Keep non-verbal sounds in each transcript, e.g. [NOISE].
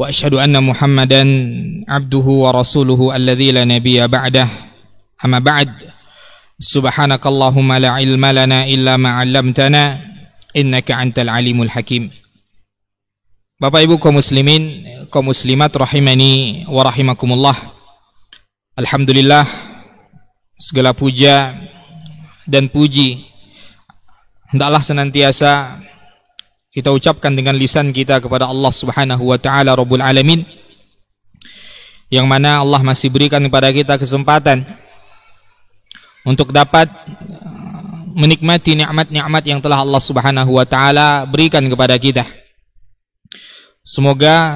واشهد ان محمدا عبده ورسوله الذي لا نبي بعده اما بعد سبحانك اللهم لا علم لنا الا ما علمتنا innaka antal alimul hakim Bapak Ibu kaum muslimin kaum muslimat rahimani wa rahimakumullah Alhamdulillah segala puja dan puji hendaklah senantiasa kita ucapkan dengan lisan kita kepada Allah Subhanahu wa taala Rabbul Alamin yang mana Allah masih berikan kepada kita kesempatan untuk dapat uh, menikmati nikmat-nikmat yang telah Allah Subhanahu wa taala berikan kepada kita. Semoga uh,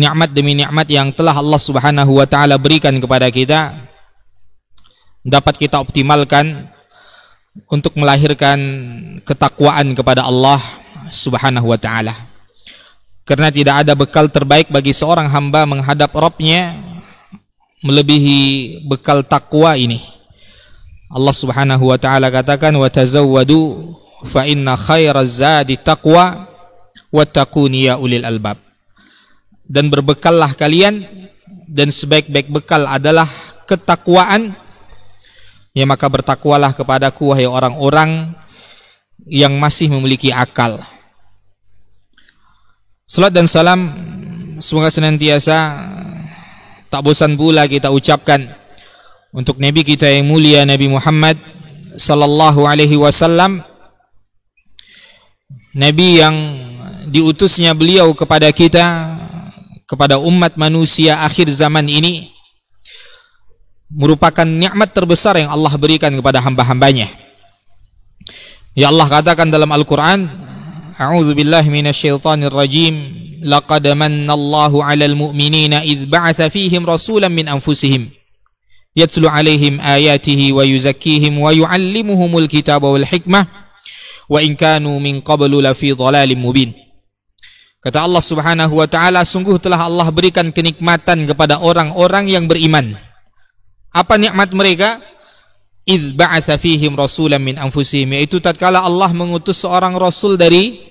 nikmat demi nikmat yang telah Allah Subhanahu wa taala berikan kepada kita dapat kita optimalkan untuk melahirkan ketakwaan kepada Allah subhanahu wa ta'ala karena tidak ada bekal terbaik bagi seorang hamba menghadap Robnya melebihi bekal takwa ini Allah subhanahu wa ta'ala katakan wa tazawwadu fa inna khairaz zadi taqwa wattaquni ya ulil albab dan berbekallah kalian dan sebaik-baik bekal adalah ketakwaan ya maka bertakwalah kepadaku wahai orang-orang yang masih memiliki akal Salat dan salam semoga senantiasa tak bosan pula kita ucapkan untuk nabi kita yang mulia Nabi Muhammad sallallahu alaihi wasallam nabi yang diutusnya beliau kepada kita kepada umat manusia akhir zaman ini merupakan nikmat terbesar yang Allah berikan kepada hamba-hambanya. Ya Allah katakan dalam Al-Quran, أعوذ بالله من الشيطان الرجيم لقد من الله على المؤمنين إذ بعث فيهم رسولا من أنفسهم يتلو عليهم آياته ويزكيهم ويعلمهم الكتاب والحكمة وإن كانوا من قبل لفي ضلال مبين Kata Allah Subhanahu wa taala, sungguh telah Allah berikan kenikmatan kepada orang-orang yang beriman. Apa nikmat mereka? Idh ba'atha fihim rasulan min anfusihim, yaitu tatkala Allah mengutus seorang rasul dari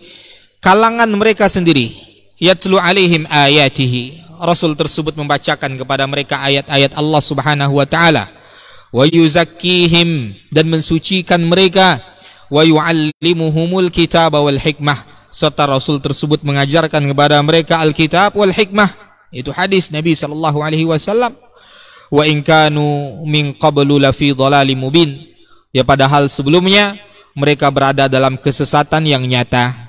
kalangan mereka sendiri yatlu alaihim ayatihi Rasul tersebut membacakan kepada mereka ayat-ayat Allah Subhanahu wa taala wa yuzakkihim dan mensucikan mereka wa yuallimuhumul kitab wal hikmah serta Rasul tersebut mengajarkan kepada mereka Alkitab wal hikmah itu hadis Nabi sallallahu alaihi wasallam wa in kanu min qablu lafi dhalalim mubin ya padahal sebelumnya mereka berada dalam kesesatan yang nyata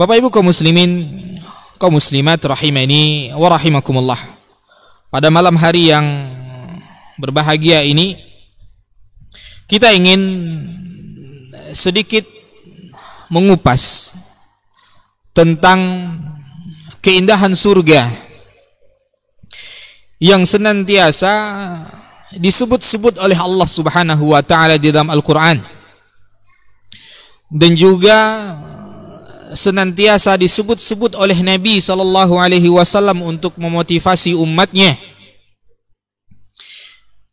Bapak Ibu kaum muslimin, kaum muslimat rahimani wa rahimakumullah. Pada malam hari yang berbahagia ini kita ingin sedikit mengupas tentang keindahan surga yang senantiasa disebut-sebut oleh Allah Subhanahu wa taala di dalam Al-Qur'an dan juga senantiasa disebut-sebut oleh Nabi Shallallahu Alaihi Wasallam untuk memotivasi umatnya.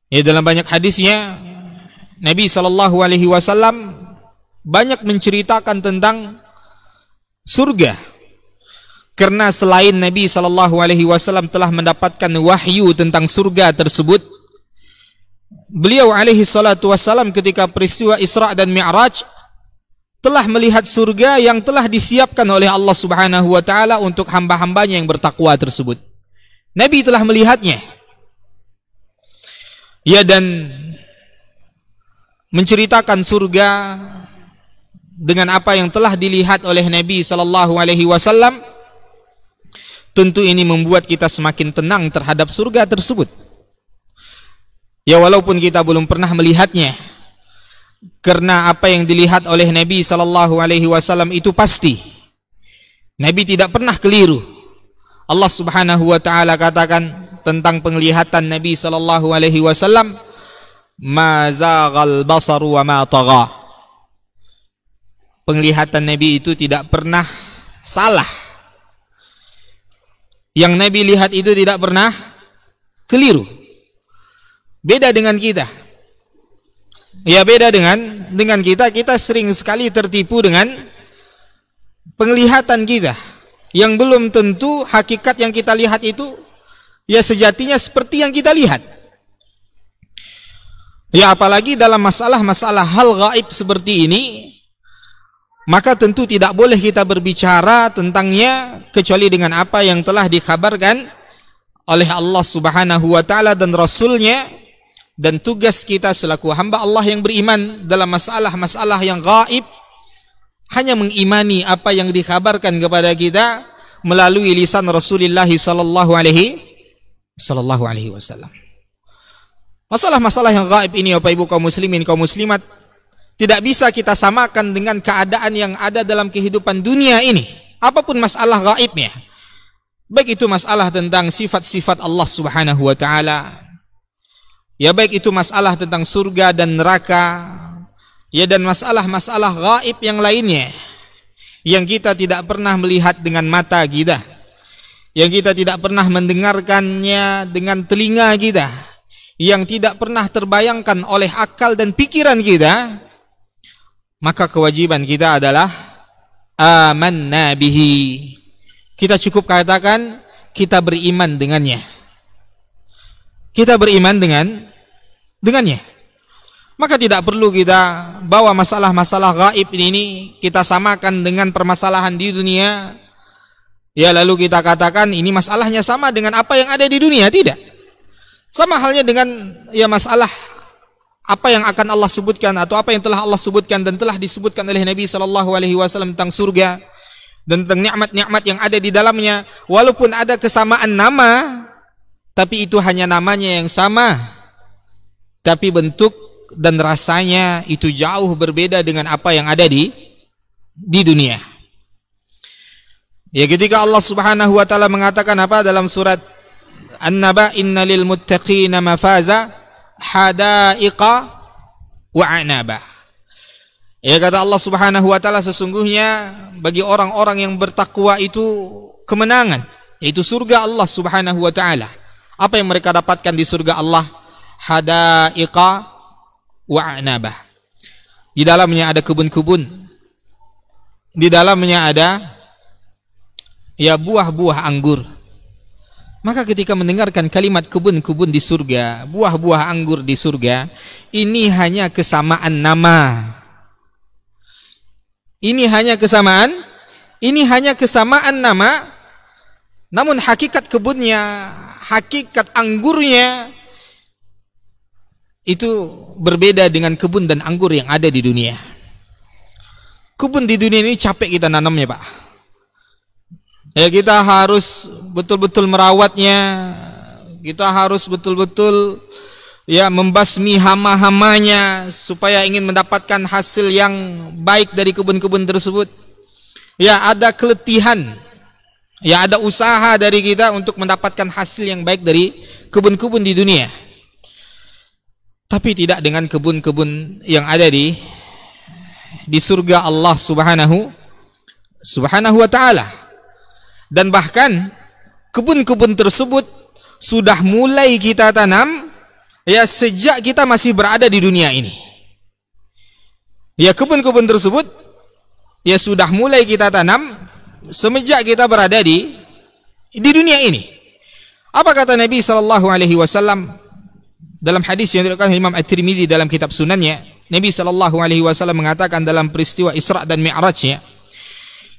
Ya dalam banyak hadisnya Nabi Shallallahu Alaihi Wasallam banyak menceritakan tentang surga. Karena selain Nabi Shallallahu Alaihi Wasallam telah mendapatkan wahyu tentang surga tersebut, beliau alaihi salatu wasallam ketika peristiwa Isra dan Mi'raj telah melihat surga yang telah disiapkan oleh Allah Subhanahu wa taala untuk hamba-hambanya yang bertakwa tersebut. Nabi telah melihatnya. Ya dan menceritakan surga dengan apa yang telah dilihat oleh Nabi sallallahu alaihi wasallam tentu ini membuat kita semakin tenang terhadap surga tersebut. Ya walaupun kita belum pernah melihatnya, karena apa yang dilihat oleh Nabi Shallallahu Alaihi Wasallam itu pasti. Nabi tidak pernah keliru. Allah Subhanahu Wa Taala katakan tentang penglihatan Nabi Shallallahu Alaihi Wasallam, mazagal basaru wa ma Penglihatan Nabi itu tidak pernah salah. Yang Nabi lihat itu tidak pernah keliru. Beda dengan kita. Ya beda dengan dengan kita, kita sering sekali tertipu dengan penglihatan kita yang belum tentu hakikat yang kita lihat itu ya sejatinya seperti yang kita lihat. Ya apalagi dalam masalah-masalah hal gaib seperti ini maka tentu tidak boleh kita berbicara tentangnya kecuali dengan apa yang telah dikhabarkan oleh Allah Subhanahu wa taala dan rasulnya dan tugas kita selaku hamba Allah yang beriman dalam masalah-masalah yang gaib hanya mengimani apa yang dikhabarkan kepada kita melalui lisan Rasulullah sallallahu alaihi sallallahu alaihi wasallam. Masalah-masalah yang gaib ini Bapak Ibu kaum muslimin kaum muslimat tidak bisa kita samakan dengan keadaan yang ada dalam kehidupan dunia ini. Apapun masalah gaibnya. Baik itu masalah tentang sifat-sifat Allah Subhanahu wa taala, Ya baik itu masalah tentang surga dan neraka, ya dan masalah-masalah gaib yang lainnya yang kita tidak pernah melihat dengan mata kita, yang kita tidak pernah mendengarkannya dengan telinga kita, yang tidak pernah terbayangkan oleh akal dan pikiran kita, maka kewajiban kita adalah Aman nabihi Kita cukup katakan kita beriman dengannya. Kita beriman dengan dengannya. Maka tidak perlu kita bawa masalah-masalah gaib ini kita samakan dengan permasalahan di dunia. Ya lalu kita katakan ini masalahnya sama dengan apa yang ada di dunia, tidak. Sama halnya dengan ya masalah apa yang akan Allah sebutkan atau apa yang telah Allah sebutkan dan telah disebutkan oleh Nabi Shallallahu alaihi wasallam tentang surga dan tentang nikmat-nikmat yang ada di dalamnya walaupun ada kesamaan nama tapi itu hanya namanya yang sama tapi bentuk dan rasanya itu jauh berbeda dengan apa yang ada di di dunia. Ya ketika Allah Subhanahu wa taala mengatakan apa dalam surat An-Naba inna lil muttaqina mafaza hadaiqa wa anaba. Ya kata Allah Subhanahu wa taala sesungguhnya bagi orang-orang yang bertakwa itu kemenangan yaitu surga Allah Subhanahu wa taala. Apa yang mereka dapatkan di surga Allah? hadaiqa wa anabah. Di dalamnya ada kebun-kebun. Di dalamnya ada ya buah-buah anggur. Maka ketika mendengarkan kalimat kebun-kebun di surga, buah-buah anggur di surga, ini hanya kesamaan nama. Ini hanya kesamaan, ini hanya kesamaan nama, namun hakikat kebunnya, hakikat anggurnya, itu berbeda dengan kebun dan anggur yang ada di dunia. Kebun di dunia ini capek kita nanamnya, Pak. Ya kita harus betul-betul merawatnya. Kita harus betul-betul ya membasmi hama-hamanya supaya ingin mendapatkan hasil yang baik dari kebun-kebun tersebut. Ya ada keletihan. Ya ada usaha dari kita untuk mendapatkan hasil yang baik dari kebun-kebun di dunia tapi tidak dengan kebun-kebun yang ada di di surga Allah Subhanahu Subhanahu wa taala. Dan bahkan kebun-kebun tersebut sudah mulai kita tanam ya sejak kita masih berada di dunia ini. Ya kebun-kebun tersebut ya sudah mulai kita tanam semenjak kita berada di di dunia ini. Apa kata Nabi sallallahu alaihi wasallam? dalam hadis yang diriwayatkan Imam At-Tirmidzi dalam kitab Sunannya, Nabi Shallallahu alaihi wasallam mengatakan dalam peristiwa Isra dan Mi'rajnya,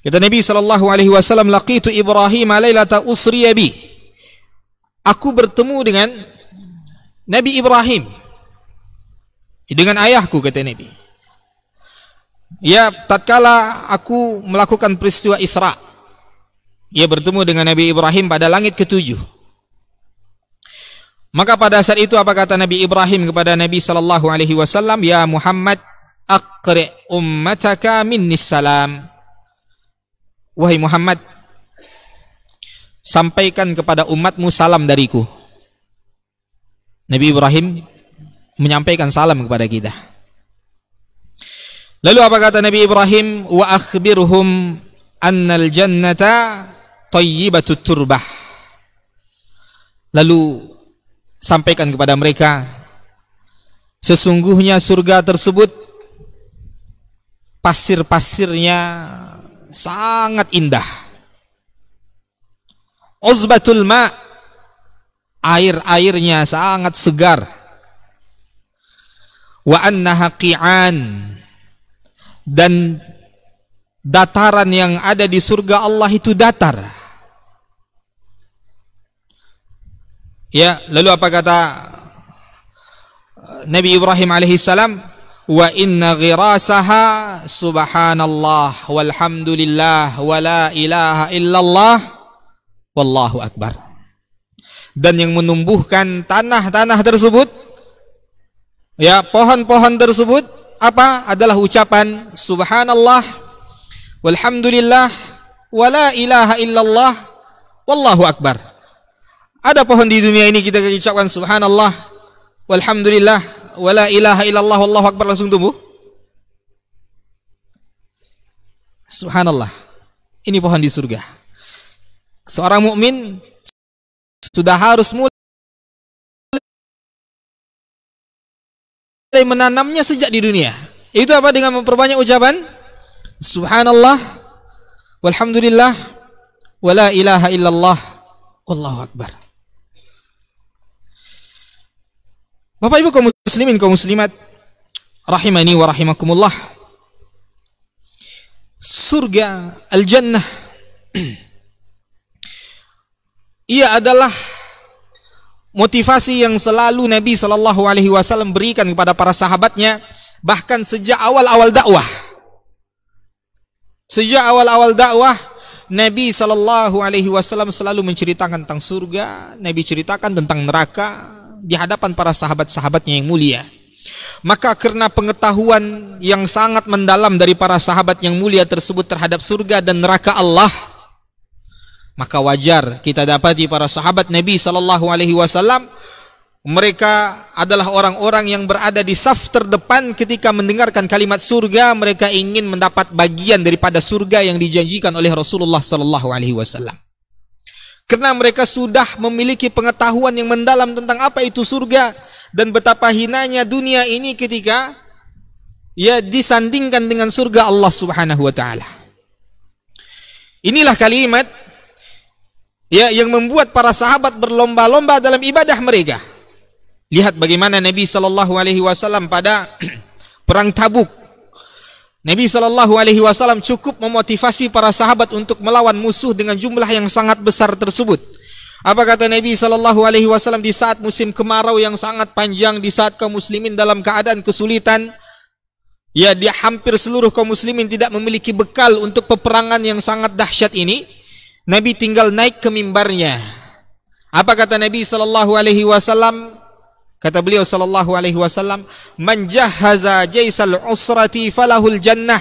kata Nabi Shallallahu alaihi wasallam, "Laqitu Ibrahim lailata usri bi." Aku bertemu dengan Nabi Ibrahim dengan ayahku kata Nabi. Ya, tatkala aku melakukan peristiwa Isra, ia bertemu dengan Nabi Ibrahim pada langit ketujuh. Maka pada saat itu apa kata Nabi Ibrahim kepada Nabi sallallahu alaihi wasallam, "Ya Muhammad, aqri ummataka minni salam." Wahai Muhammad, sampaikan kepada umatmu salam dariku. Nabi Ibrahim menyampaikan salam kepada kita. Lalu apa kata Nabi Ibrahim? Wa akhbirhum annal jannata tayyibatut turbah. Lalu sampaikan kepada mereka sesungguhnya surga tersebut pasir-pasirnya sangat indah uzbatul ma air-airnya sangat segar wa annaha qi'an dan dataran yang ada di surga Allah itu datar Ya, lalu apa kata eh, Nabi Ibrahim alaihissalam? Wa inna ghirasaha subhanallah walhamdulillah wa la ilaha illallah wallahu akbar. Dan yang menumbuhkan tanah-tanah tersebut ya pohon-pohon tersebut apa adalah ucapan subhanallah walhamdulillah wa la ilaha illallah wallahu akbar. Ada pohon di dunia ini kita ucapkan subhanallah walhamdulillah wala ilaha illallah wallahu akbar langsung tumbuh. Subhanallah. Ini pohon di surga. Seorang mukmin sudah harus mulai menanamnya sejak di dunia. Itu apa dengan memperbanyak ucapan subhanallah walhamdulillah wala ilaha illallah wallahu akbar. Bapak Ibu kaum muslimin kaum muslimat rahimani wa rahimakumullah. Surga al-jannah [CLEARS THROAT] ia adalah motivasi yang selalu Nabi Shallallahu Alaihi Wasallam berikan kepada para sahabatnya bahkan sejak awal-awal dakwah sejak awal-awal dakwah Nabi Shallallahu Alaihi Wasallam selalu menceritakan tentang surga Nabi ceritakan tentang neraka di hadapan para sahabat-sahabatnya yang mulia. Maka karena pengetahuan yang sangat mendalam dari para sahabat yang mulia tersebut terhadap surga dan neraka Allah, maka wajar kita dapati para sahabat Nabi Shallallahu Alaihi Wasallam mereka adalah orang-orang yang berada di saf terdepan ketika mendengarkan kalimat surga mereka ingin mendapat bagian daripada surga yang dijanjikan oleh Rasulullah Shallallahu Alaihi Wasallam karena mereka sudah memiliki pengetahuan yang mendalam tentang apa itu surga dan betapa hinanya dunia ini ketika ia disandingkan dengan surga Allah Subhanahu wa taala. Inilah kalimat ya yang membuat para sahabat berlomba-lomba dalam ibadah mereka. Lihat bagaimana Nabi Shallallahu alaihi wasallam pada [CLEARS THROAT] perang Tabuk Nabi Shallallahu Alaihi Wasallam cukup memotivasi para sahabat untuk melawan musuh dengan jumlah yang sangat besar tersebut. Apa kata Nabi Shallallahu Alaihi Wasallam di saat musim kemarau yang sangat panjang, di saat kaum muslimin dalam keadaan kesulitan, ya dia hampir seluruh kaum muslimin tidak memiliki bekal untuk peperangan yang sangat dahsyat ini. Nabi tinggal naik ke mimbarnya. Apa kata Nabi Shallallahu Alaihi Wasallam? Kata beliau sallallahu alaihi wasallam, "Man jahhaza jaisal usrati falahul jannah."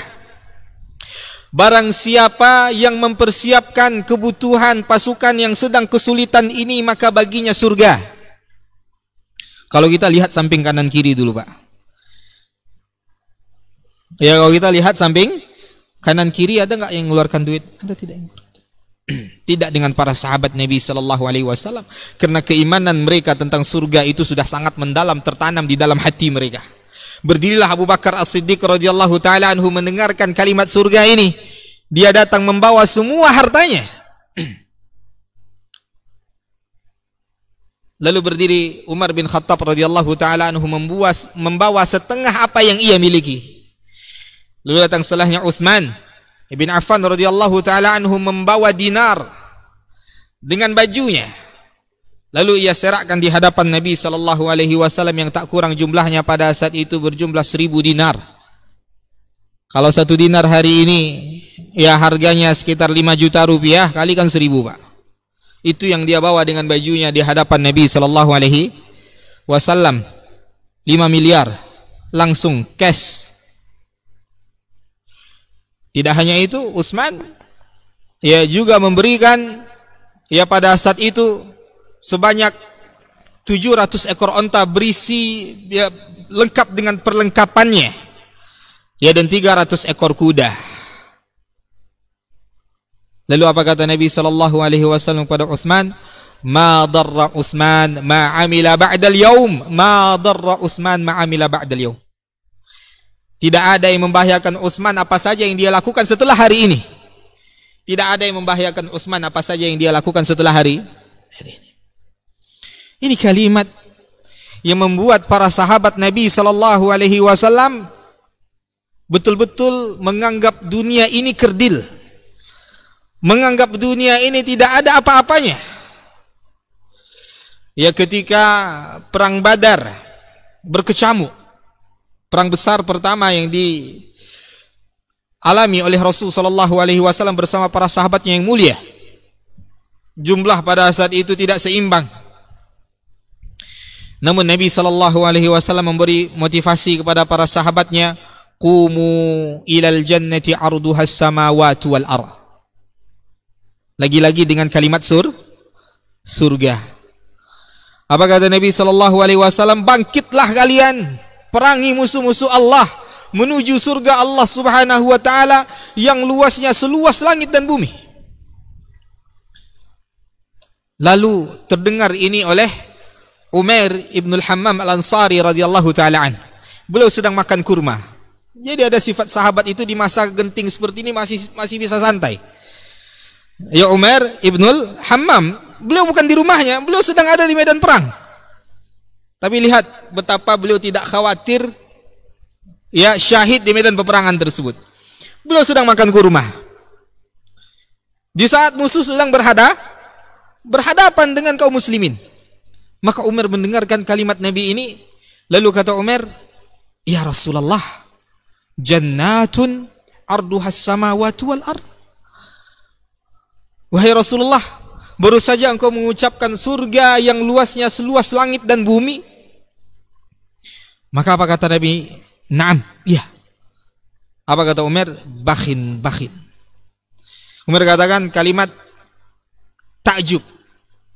Barang siapa yang mempersiapkan kebutuhan pasukan yang sedang kesulitan ini maka baginya surga. Kalau kita lihat samping kanan kiri dulu, Pak. Ya kalau kita lihat samping kanan kiri ada nggak yang mengeluarkan duit? Ada tidak? tidak dengan para sahabat Nabi Shallallahu Alaihi Wasallam karena keimanan mereka tentang surga itu sudah sangat mendalam tertanam di dalam hati mereka berdirilah Abu Bakar As Siddiq radhiyallahu taala anhu mendengarkan kalimat surga ini dia datang membawa semua hartanya [CLEARS THROAT] lalu berdiri Umar bin Khattab radhiyallahu taala anhu membawa setengah apa yang ia miliki lalu datang setelahnya Utsman Ibn Affan radhiyallahu taala anhu membawa dinar dengan bajunya. Lalu ia serakkan di hadapan Nabi sallallahu alaihi wasallam yang tak kurang jumlahnya pada saat itu berjumlah seribu dinar. Kalau satu dinar hari ini ya harganya sekitar 5 juta rupiah kalikan seribu pak itu yang dia bawa dengan bajunya di hadapan Nabi Sallallahu Alaihi Wasallam 5 miliar langsung cash tidak hanya itu, Utsman ya juga memberikan ya pada saat itu sebanyak 700 ekor onta berisi ya, lengkap dengan perlengkapannya. Ya dan 300 ekor kuda. Lalu apa kata Nabi sallallahu alaihi wasallam kepada Utsman? Ma darra Utsman ma amila ba'dal yaum, ma darra Utsman ma amila ba'dal yaum. Tidak ada yang membahayakan Utsman apa saja yang dia lakukan setelah hari ini. Tidak ada yang membahayakan Utsman apa saja yang dia lakukan setelah hari ini. Ini kalimat yang membuat para sahabat Nabi Shallallahu Alaihi Wasallam betul-betul menganggap dunia ini kerdil, menganggap dunia ini tidak ada apa-apanya. Ya ketika perang Badar berkecamuk, perang besar pertama yang di alami oleh Rasul Shallallahu Alaihi Wasallam bersama para sahabatnya yang mulia. Jumlah pada saat itu tidak seimbang. Namun Nabi Shallallahu Alaihi Wasallam memberi motivasi kepada para sahabatnya, "Kumu ilal jannati arduhas samawati wal ar." Lagi-lagi dengan kalimat sur, surga. Apa kata Nabi Shallallahu Alaihi Wasallam? Bangkitlah kalian perangi musuh-musuh Allah menuju surga Allah Subhanahu wa taala yang luasnya seluas langit dan bumi. Lalu terdengar ini oleh Umar ibnul hammam al-Ansari radhiyallahu taala an. Beliau sedang makan kurma. Jadi ada sifat sahabat itu di masa genting seperti ini masih masih bisa santai. Ya Umar ibnul Hammam, beliau bukan di rumahnya, beliau sedang ada di medan perang. Tapi lihat betapa beliau tidak khawatir ya syahid di medan peperangan tersebut. Beliau sedang makan kurma. Di saat musuh sedang berhada berhadapan dengan kaum muslimin. Maka Umar mendengarkan kalimat Nabi ini lalu kata Umar, "Ya Rasulullah, jannatun arduhas samawati wal ard." Wahai Rasulullah, Baru saja engkau mengucapkan surga yang luasnya seluas langit dan bumi. Maka apa kata Nabi? Naam, iya. Apa kata Umar? Bakhin, bakhin. Umar katakan kalimat takjub.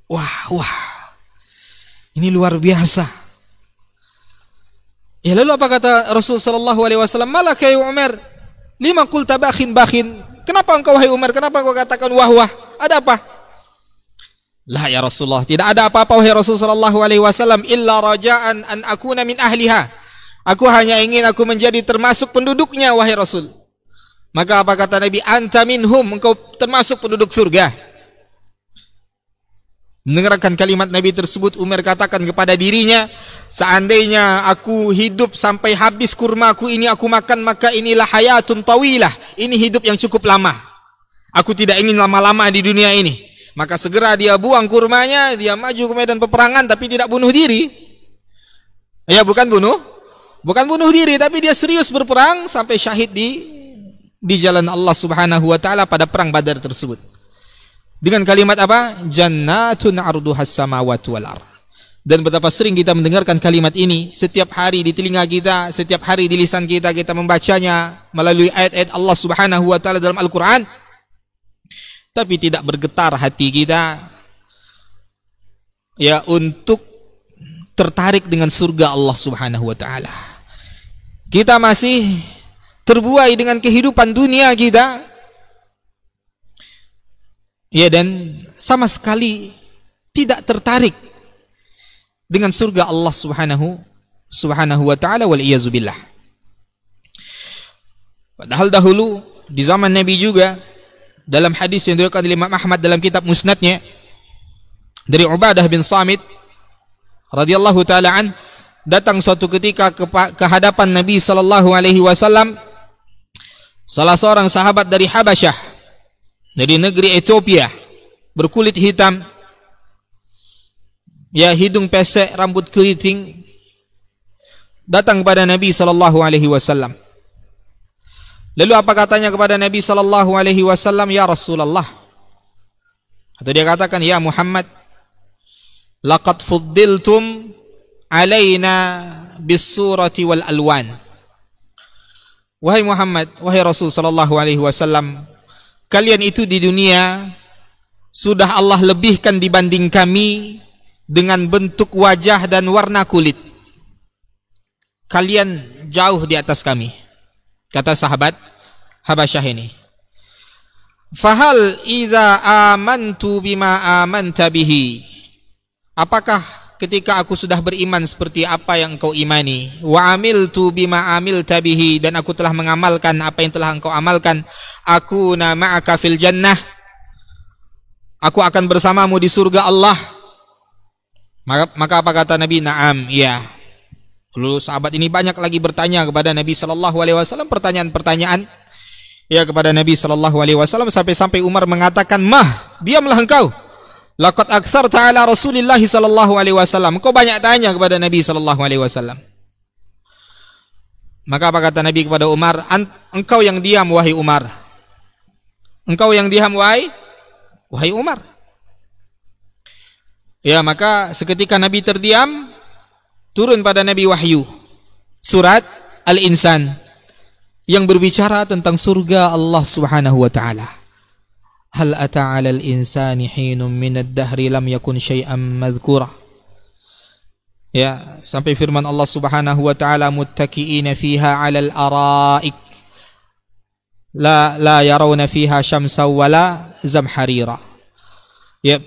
Wah, wah. Ini luar biasa. Ya lalu apa kata Rasul sallallahu alaihi wasallam? Malaka ya Umar, lima qulta bakhin bakhin. Kenapa engkau wahai Umar? Kenapa engkau katakan wah wah? Ada apa? lah ya Rasulullah, tidak ada apa-apa wahai Rasulullah sallallahu alaihi wasallam illa raja'an an akuna min ahliha. Aku hanya ingin aku menjadi termasuk penduduknya wahai Rasul. Maka apa kata Nabi? Anta minhum, engkau termasuk penduduk surga. Mendengarkan kalimat Nabi tersebut, Umar katakan kepada dirinya, seandainya aku hidup sampai habis kurma aku ini aku makan, maka inilah hayatun tawilah. Ini hidup yang cukup lama. Aku tidak ingin lama-lama di dunia ini. Maka segera dia buang kurmanya, dia maju ke medan peperangan tapi tidak bunuh diri. Ya bukan bunuh, bukan bunuh diri tapi dia serius berperang sampai syahid di di jalan Allah Subhanahu wa taala pada perang Badar tersebut. Dengan kalimat apa? Jannatun arduhas samawati wal Dan betapa sering kita mendengarkan kalimat ini setiap hari di telinga kita, setiap hari di lisan kita kita membacanya melalui ayat-ayat Allah Subhanahu wa taala dalam Al-Qur'an tapi tidak bergetar hati kita ya untuk tertarik dengan surga Allah Subhanahu wa taala. Kita masih terbuai dengan kehidupan dunia kita. Ya dan sama sekali tidak tertarik dengan surga Allah Subhanahu Subhanahu wa taala wal iazubillah. Padahal dahulu di zaman Nabi juga dalam hadis yang diriwayatkan oleh Imam Ahmad dalam kitab Musnadnya dari Ubadah bin Samit radhiyallahu taala an datang suatu ketika ke, ke hadapan Nabi sallallahu alaihi wasallam salah seorang sahabat dari Habasyah dari negeri Ethiopia berkulit hitam ya hidung pesek rambut keriting datang kepada Nabi sallallahu alaihi wasallam Lalu apa katanya kepada Nabi sallallahu alaihi wasallam, "Ya Rasulullah." Atau dia katakan, "Ya Muhammad, laqad fuddiltum alaina bisurati wal alwan." Wahai Muhammad, wahai Rasul sallallahu alaihi wasallam, kalian itu di dunia sudah Allah lebihkan dibanding kami dengan bentuk wajah dan warna kulit. Kalian jauh di atas kami kata sahabat Habasyah ini fahal idza amantu bima amanta bihi apakah ketika aku sudah beriman seperti apa yang engkau imani wa amiltu bima amil tabihi dan aku telah mengamalkan apa yang telah engkau amalkan aku ma'aka fil jannah aku akan bersamamu di surga Allah maka, maka apa kata Nabi na'am ya Lalu sahabat ini banyak lagi bertanya kepada Nabi Shallallahu Alaihi Wasallam pertanyaan-pertanyaan ya kepada Nabi Shallallahu Alaihi Wasallam sampai-sampai Umar mengatakan mah diamlah engkau lakot aksar taala Rasulullah Shallallahu Alaihi Wasallam kau banyak tanya kepada Nabi Shallallahu Alaihi Wasallam maka apa kata Nabi kepada Umar engkau yang diam wahai Umar engkau yang diam wahai wahai Umar ya maka seketika Nabi terdiam turun pada Nabi wahyu surat Al-Insan yang berbicara tentang surga Allah Subhanahu wa taala. Hal ata'ala al insani hinum minad dahri lam yakun syai'an madhkura. Ya, sampai firman Allah Subhanahu wa taala muttaki'ina fiha al ara'ik la la yarawna fiha syamsa wala zamharira. Ya,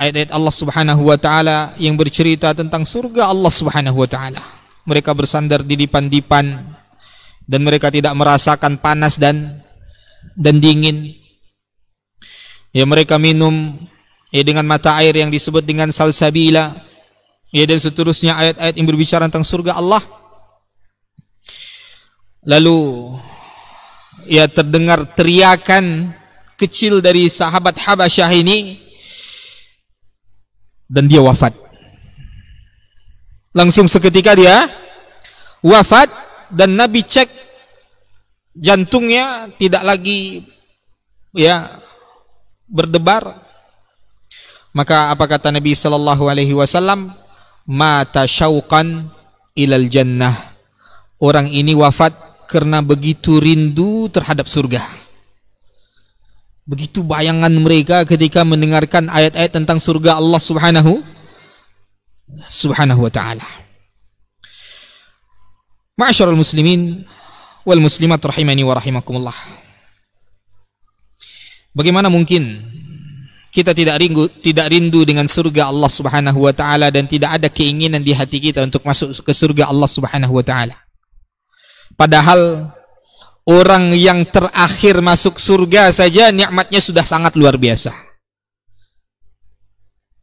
ayat-ayat Allah Subhanahu wa taala yang bercerita tentang surga Allah Subhanahu wa taala. Mereka bersandar di dipan-dipan dan mereka tidak merasakan panas dan dan dingin. Ya mereka minum ya dengan mata air yang disebut dengan salsabila. Ya dan seterusnya ayat-ayat yang berbicara tentang surga Allah. Lalu ya terdengar teriakan kecil dari sahabat Habasyah ini dan dia wafat. Langsung seketika dia wafat dan Nabi cek jantungnya tidak lagi ya berdebar. Maka apa kata Nabi sallallahu alaihi wasallam? Mata syauqan ilal jannah. Orang ini wafat karena begitu rindu terhadap surga. Begitu bayangan mereka ketika mendengarkan ayat-ayat tentang surga Allah Subhanahu Subhanahu wa taala. muslimin wal muslimat rahimani wa rahimakumullah. Bagaimana mungkin kita tidak rindu tidak rindu dengan surga Allah Subhanahu wa taala dan tidak ada keinginan di hati kita untuk masuk ke surga Allah Subhanahu wa taala. Padahal orang yang terakhir masuk surga saja nikmatnya sudah sangat luar biasa.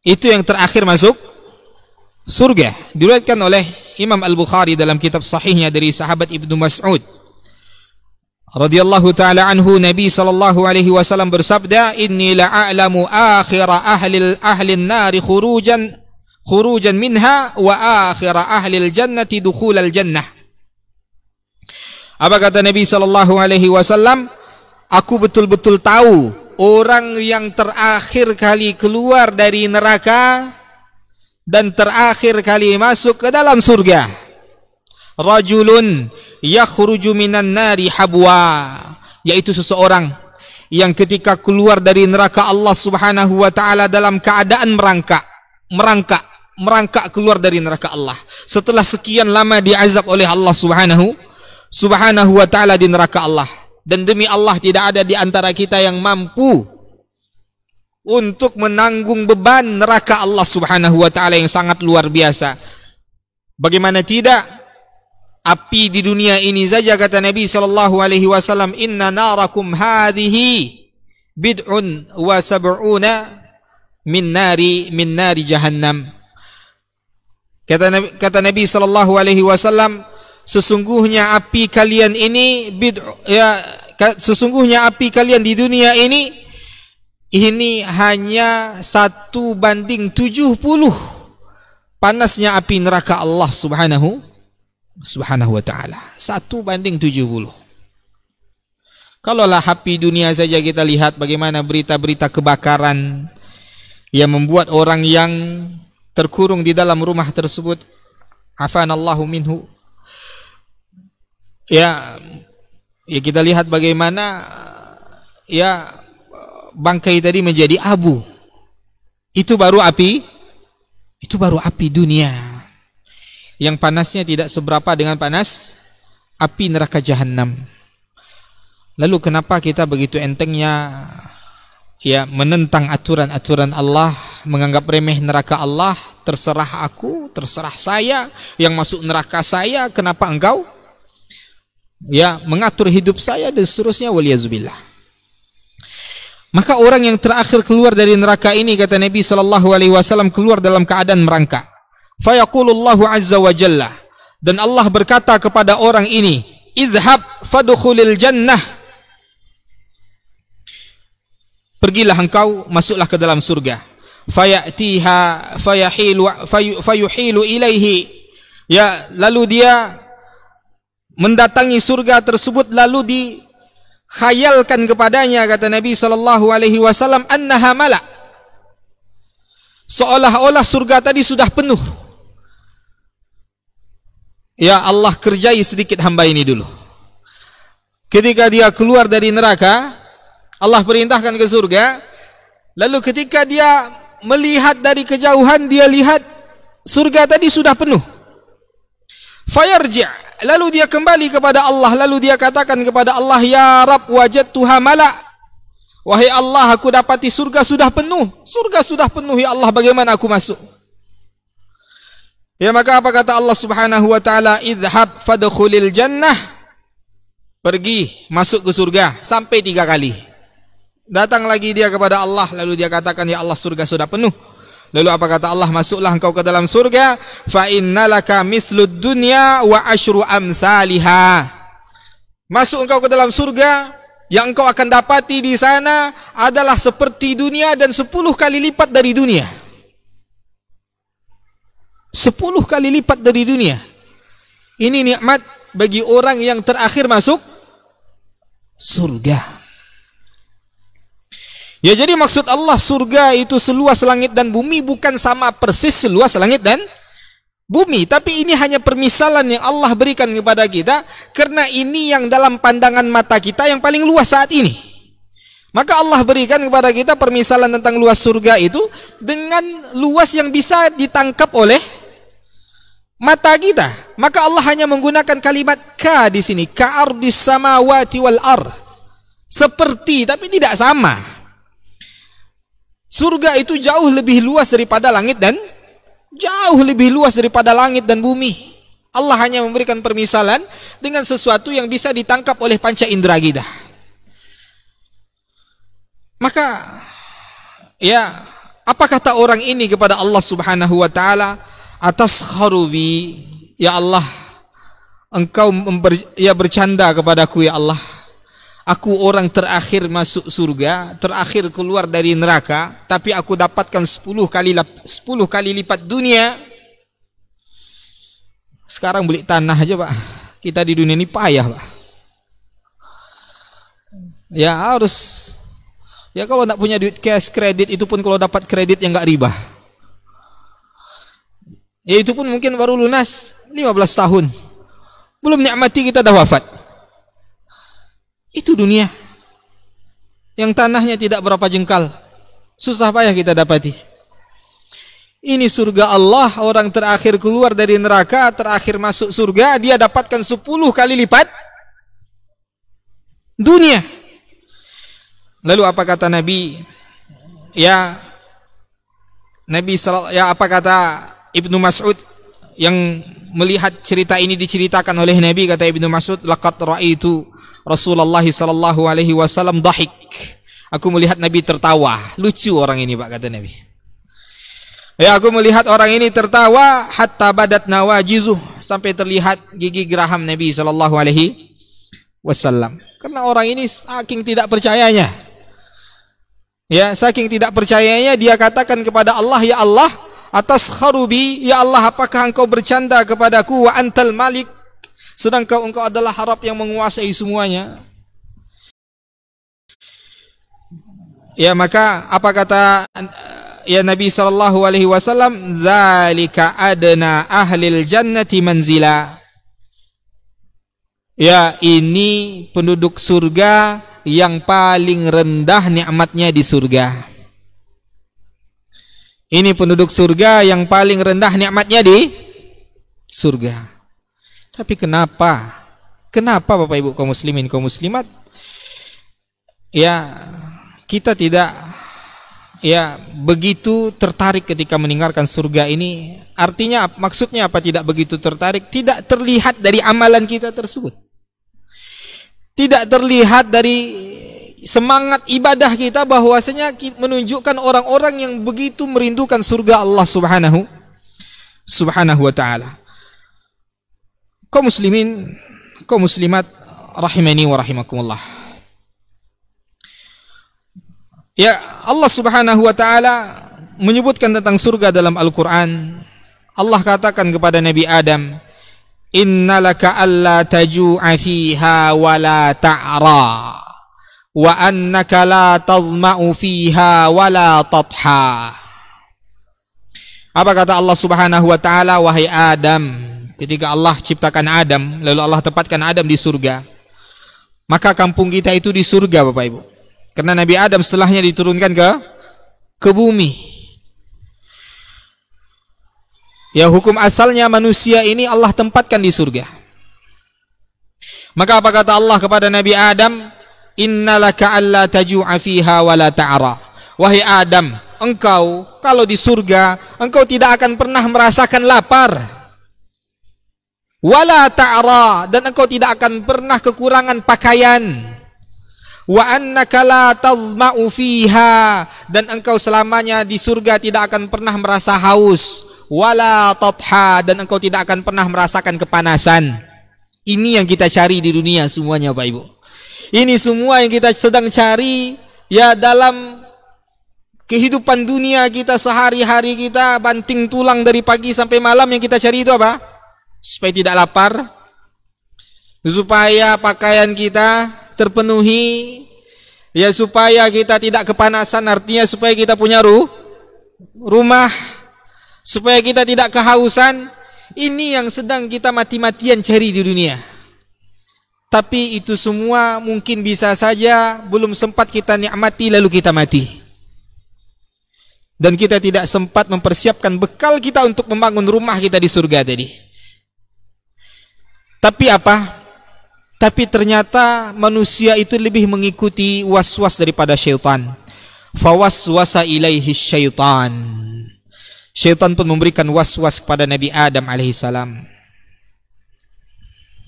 Itu yang terakhir masuk surga. Diriwayatkan oleh Imam Al-Bukhari dalam kitab sahihnya dari sahabat Ibnu Mas'ud radhiyallahu taala anhu Nabi sallallahu alaihi wasallam bersabda inni la'alamu akhira ahli ahli nari khurujan khurujan minha wa akhira ahli al-jannati dukhulal jannah apa kata Nabi Shallallahu Alaihi Wasallam? Aku betul-betul tahu orang yang terakhir kali keluar dari neraka dan terakhir kali masuk ke dalam surga. Rajulun yakhruju minan nari habwa, yaitu seseorang yang ketika keluar dari neraka Allah Subhanahu wa taala dalam keadaan merangkak, merangkak, merangkak keluar dari neraka Allah setelah sekian lama diazab oleh Allah Subhanahu subhanahu wa ta'ala di neraka Allah. Dan demi Allah tidak ada di antara kita yang mampu untuk menanggung beban neraka Allah subhanahu wa ta'ala yang sangat luar biasa. Bagaimana tidak? Api di dunia ini saja kata Nabi sallallahu alaihi wasallam, "Inna narakum hadhihi bid'un wa sab'una min nari min nari jahannam." Kata Nabi, kata Nabi sallallahu alaihi wasallam, sesungguhnya api kalian ini bid ya sesungguhnya api kalian di dunia ini ini hanya satu banding 70 panasnya api neraka Allah Subhanahu Subhanahu wa taala. Satu banding 70. Kalaulah api dunia saja kita lihat bagaimana berita-berita kebakaran yang membuat orang yang terkurung di dalam rumah tersebut afanallahu minhu ya ya kita lihat bagaimana ya bangkai tadi menjadi abu. Itu baru api itu baru api dunia. Yang panasnya tidak seberapa dengan panas api neraka jahanam. Lalu kenapa kita begitu entengnya ya menentang aturan-aturan Allah, menganggap remeh neraka Allah, terserah aku, terserah saya, yang masuk neraka saya, kenapa engkau? ya mengatur hidup saya dan seterusnya waliyazubillah maka orang yang terakhir keluar dari neraka ini kata Nabi sallallahu alaihi wasallam keluar dalam keadaan merangkak fayaqulullahu azza wa jalla dan Allah berkata kepada orang ini idhab fadkhulil jannah pergilah engkau masuklah ke dalam surga fayatiha fayahilu fayuhilu ilaihi ya lalu dia mendatangi surga tersebut lalu dikhayalkan kepadanya kata Nabi Shallallahu Alaihi Wasallam annaha malak seolah-olah surga tadi sudah penuh ya Allah kerjai sedikit hamba ini dulu ketika dia keluar dari neraka Allah perintahkan ke surga lalu ketika dia melihat dari kejauhan dia lihat surga tadi sudah penuh fayarji' Lalu dia kembali kepada Allah, lalu dia katakan kepada Allah, "Ya Rab, wajat Tuha malak." Wahai Allah, aku dapati surga sudah penuh. Surga sudah penuh, ya Allah, bagaimana aku masuk? Ya maka apa kata Allah Subhanahu wa taala, Izhab fadkhulil jannah." Pergi, masuk ke surga sampai tiga kali. Datang lagi dia kepada Allah lalu dia katakan, "Ya Allah, surga sudah penuh." Lalu apa kata Allah? Masuklah engkau ke dalam surga, fa innalaka mislud dunya wa asyru amsalihah. Masuk engkau ke dalam surga, yang engkau akan dapati di sana adalah seperti dunia dan sepuluh kali lipat dari dunia. Sepuluh kali lipat dari dunia. Ini nikmat bagi orang yang terakhir masuk surga. Ya jadi maksud Allah surga itu seluas langit dan bumi bukan sama persis seluas langit dan bumi. Tapi ini hanya permisalan yang Allah berikan kepada kita karena ini yang dalam pandangan mata kita yang paling luas saat ini. Maka Allah berikan kepada kita permisalan tentang luas surga itu dengan luas yang bisa ditangkap oleh mata kita. Maka Allah hanya menggunakan kalimat ka di sini, ka ardis samawati wal ar. Seperti tapi tidak sama. Surga itu jauh lebih luas daripada langit dan jauh lebih luas daripada langit dan bumi. Allah hanya memberikan permisalan dengan sesuatu yang bisa ditangkap oleh panca indera kita. Maka ya, apa kata orang ini kepada Allah Subhanahu wa taala? Atas kharubi, ya Allah, engkau ya bercanda kepadaku ya Allah aku orang terakhir masuk surga, terakhir keluar dari neraka, tapi aku dapatkan 10 kali 10 kali lipat dunia. Sekarang beli tanah aja, Pak. Kita di dunia ini payah, Pak. Ya harus Ya kalau tidak punya duit cash kredit itu pun kalau dapat kredit yang nggak riba. Ya itu pun mungkin baru lunas 15 tahun. Belum nikmati kita dah wafat. Itu dunia. Yang tanahnya tidak berapa jengkal. Susah payah kita dapati. Ini surga Allah, orang terakhir keluar dari neraka, terakhir masuk surga, dia dapatkan 10 kali lipat dunia. Lalu apa kata Nabi? Ya Nabi ya apa kata Ibnu Mas'ud yang melihat cerita ini diceritakan oleh Nabi kata Ibnu Mas'ud laqad raitu Rasulullah sallallahu alaihi wasallam dahik. Aku melihat Nabi tertawa. Lucu orang ini, Pak kata Nabi. Ya, aku melihat orang ini tertawa hatta badat nawajizuh sampai terlihat gigi geraham Nabi sallallahu alaihi wasallam. Karena orang ini saking tidak percayanya. Ya, saking tidak percayanya dia katakan kepada Allah, "Ya Allah, atas kharubi, ya Allah, apakah engkau bercanda kepadaku wa antal malik sedangkan engkau adalah harap yang menguasai semuanya ya maka apa kata eh, ya Nabi sallallahu alaihi wasallam zalika adna ahlil jannati manzila ya ini penduduk surga yang paling rendah nikmatnya di surga ini penduduk surga yang paling rendah nikmatnya di surga tapi kenapa? Kenapa Bapak Ibu kaum muslimin kaum muslimat ya kita tidak ya begitu tertarik ketika mendengarkan surga ini artinya maksudnya apa tidak begitu tertarik tidak terlihat dari amalan kita tersebut tidak terlihat dari semangat ibadah kita bahwasanya menunjukkan orang-orang yang begitu merindukan surga Allah Subhanahu Subhanahu wa taala kaum muslimin, kaum muslimat rahimani wa rahimakumullah. Ya, Allah Subhanahu wa taala menyebutkan tentang surga dalam Al-Qur'an. Allah katakan kepada Nabi Adam, "Innalaka alla taju'a fiha wa la ta'ra wa annaka la tazma'u fiha wa la tathha. Apa kata Allah Subhanahu wa taala wahai Adam? ketika Allah ciptakan Adam, lalu Allah tempatkan Adam di surga, maka kampung kita itu di surga Bapak Ibu. Karena Nabi Adam setelahnya diturunkan ke ke bumi. Ya hukum asalnya manusia ini Allah tempatkan di surga. Maka apa kata Allah kepada Nabi Adam? Innalaka alla taju'a fiha wa la ta'ara Wahai Adam, engkau kalau di surga engkau tidak akan pernah merasakan lapar wala ta'ra dan engkau tidak akan pernah kekurangan pakaian wa annaka la tazma'u fiha dan engkau selamanya di surga tidak akan pernah merasa haus wala tatha dan engkau tidak akan pernah merasakan kepanasan ini yang kita cari di dunia semuanya bapak Ibu ini semua yang kita sedang cari ya dalam kehidupan dunia kita sehari-hari kita banting tulang dari pagi sampai malam yang kita cari itu apa? supaya tidak lapar, supaya pakaian kita terpenuhi, ya supaya kita tidak kepanasan, artinya supaya kita punya ruh, rumah, supaya kita tidak kehausan. Ini yang sedang kita mati-matian cari di dunia. Tapi itu semua mungkin bisa saja belum sempat kita nikmati lalu kita mati. Dan kita tidak sempat mempersiapkan bekal kita untuk membangun rumah kita di surga tadi. Tapi apa? Tapi ternyata manusia itu lebih mengikuti was-was daripada syaitan. Fawaswasa ilaihi syaitan. Syaitan pun memberikan was-was kepada Nabi Adam alaihissalam.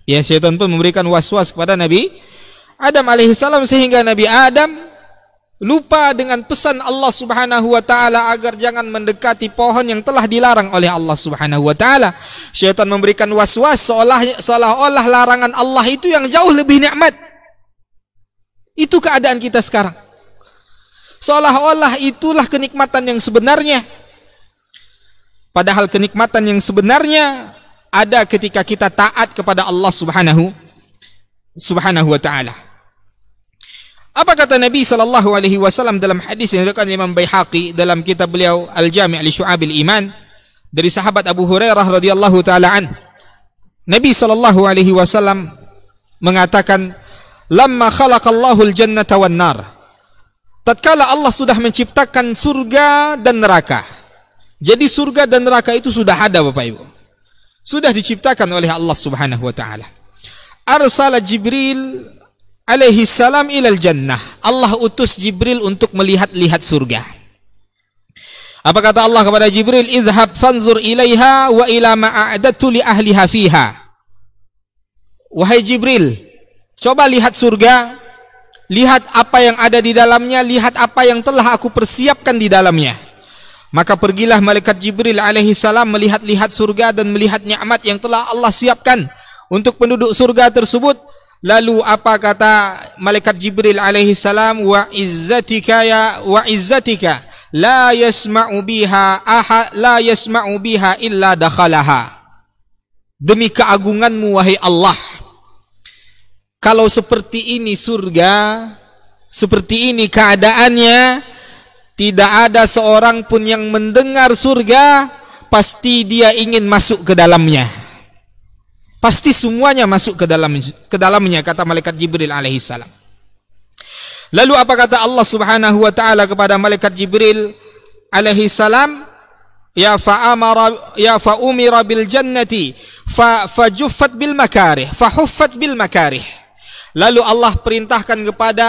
Ya, syaitan pun memberikan was-was kepada Nabi Adam alaihissalam sehingga Nabi Adam lupa dengan pesan Allah Subhanahu wa taala agar jangan mendekati pohon yang telah dilarang oleh Allah Subhanahu wa taala. Syaitan memberikan waswas seolah seolah-olah larangan Allah itu yang jauh lebih nikmat. Itu keadaan kita sekarang. Seolah-olah itulah kenikmatan yang sebenarnya. Padahal kenikmatan yang sebenarnya ada ketika kita taat kepada Allah Subhanahu Subhanahu wa taala. Apa kata Nabi sallallahu alaihi wasallam dalam hadis yang diriwayatkan Imam Baihaqi dalam kitab beliau Al-Jami' li Syu'abil Iman dari sahabat Abu Hurairah radhiyallahu taala an. Nabi sallallahu alaihi wasallam mengatakan, "Lamma khalaqallahu al-jannata wan nar." Tatkala Allah sudah menciptakan surga dan neraka. Jadi surga dan neraka itu sudah ada Bapak Ibu. Sudah diciptakan oleh Allah Subhanahu wa taala. Arsala Jibril alaihi salam ilal jannah. Allah utus Jibril untuk melihat-lihat surga. Apa kata Allah kepada Jibril? Izhab fanzur ilaiha wa ila ma'adatu li ahliha fiha. Wahai Jibril, coba lihat surga, lihat apa yang ada di dalamnya, lihat apa yang telah aku persiapkan di dalamnya. Maka pergilah malaikat Jibril alaihi salam melihat-lihat surga dan melihat nikmat yang telah Allah siapkan untuk penduduk surga tersebut Lalu apa kata malaikat Jibril alaihi salam wa izzatika ya wa izzatika la yasma'u biha aha la yasma'u biha illa dakhalaha. Demi keagunganmu wahai Allah. Kalau seperti ini surga, seperti ini keadaannya, tidak ada seorang pun yang mendengar surga, pasti dia ingin masuk ke dalamnya. Pasti semuanya masuk ke dalam ke dalamnya kata malaikat Jibril salam. Lalu apa kata Allah Subhanahu wa taala kepada malaikat Jibril salam? Ya fa amara ya fa umira bil jannati fa fajuffat bil makarih, fa huffat bil makarih. Lalu Allah perintahkan kepada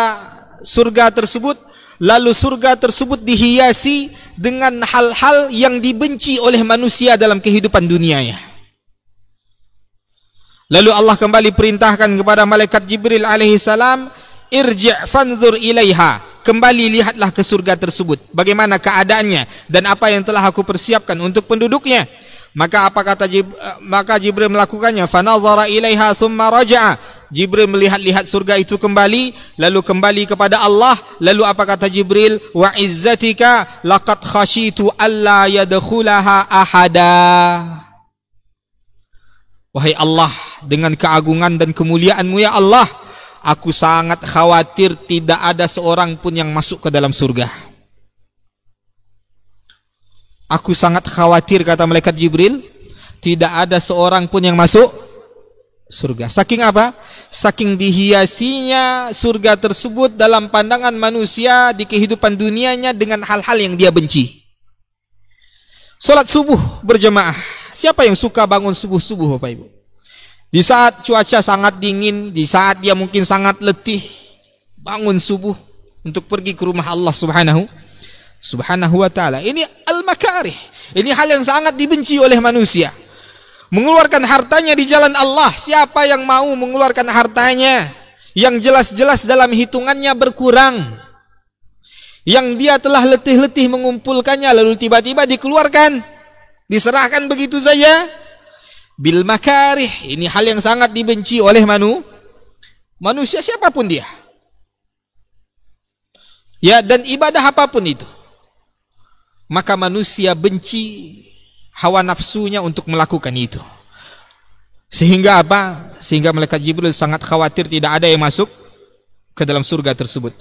surga tersebut lalu surga tersebut dihiasi dengan hal-hal yang dibenci oleh manusia dalam kehidupan dunianya. Lalu Allah kembali perintahkan kepada malaikat Jibril alaihi salam, "Irji' fanzur ilaiha." Kembali lihatlah ke surga tersebut, bagaimana keadaannya dan apa yang telah aku persiapkan untuk penduduknya. Maka apa kata Jib, maka Jibril melakukannya, fanazara ilaiha thumma raja'a." Jibril melihat-lihat surga itu kembali lalu kembali kepada Allah lalu apa kata Jibril wa izzatika laqad khashitu alla yadkhulaha ahada Wahai Allah, dengan keagungan dan kemuliaanMu ya Allah, aku sangat khawatir tidak ada seorang pun yang masuk ke dalam surga. Aku sangat khawatir kata malaikat Jibril, tidak ada seorang pun yang masuk surga. Saking apa? Saking dihiasinya surga tersebut dalam pandangan manusia di kehidupan dunianya dengan hal-hal yang dia benci. Salat subuh berjemaah Siapa yang suka bangun subuh-subuh Bapak Ibu? Di saat cuaca sangat dingin, di saat dia mungkin sangat letih, bangun subuh untuk pergi ke rumah Allah Subhanahu Subhanahu wa taala. Ini al-makarih. Ini hal yang sangat dibenci oleh manusia. Mengeluarkan hartanya di jalan Allah. Siapa yang mau mengeluarkan hartanya yang jelas-jelas dalam hitungannya berkurang? Yang dia telah letih-letih mengumpulkannya lalu tiba-tiba dikeluarkan Diserahkan begitu saja bil makarih. Ini hal yang sangat dibenci oleh manu manusia siapapun dia. Ya dan ibadah apapun itu. Maka manusia benci hawa nafsunya untuk melakukan itu. Sehingga apa? Sehingga malaikat Jibril sangat khawatir tidak ada yang masuk ke dalam surga tersebut.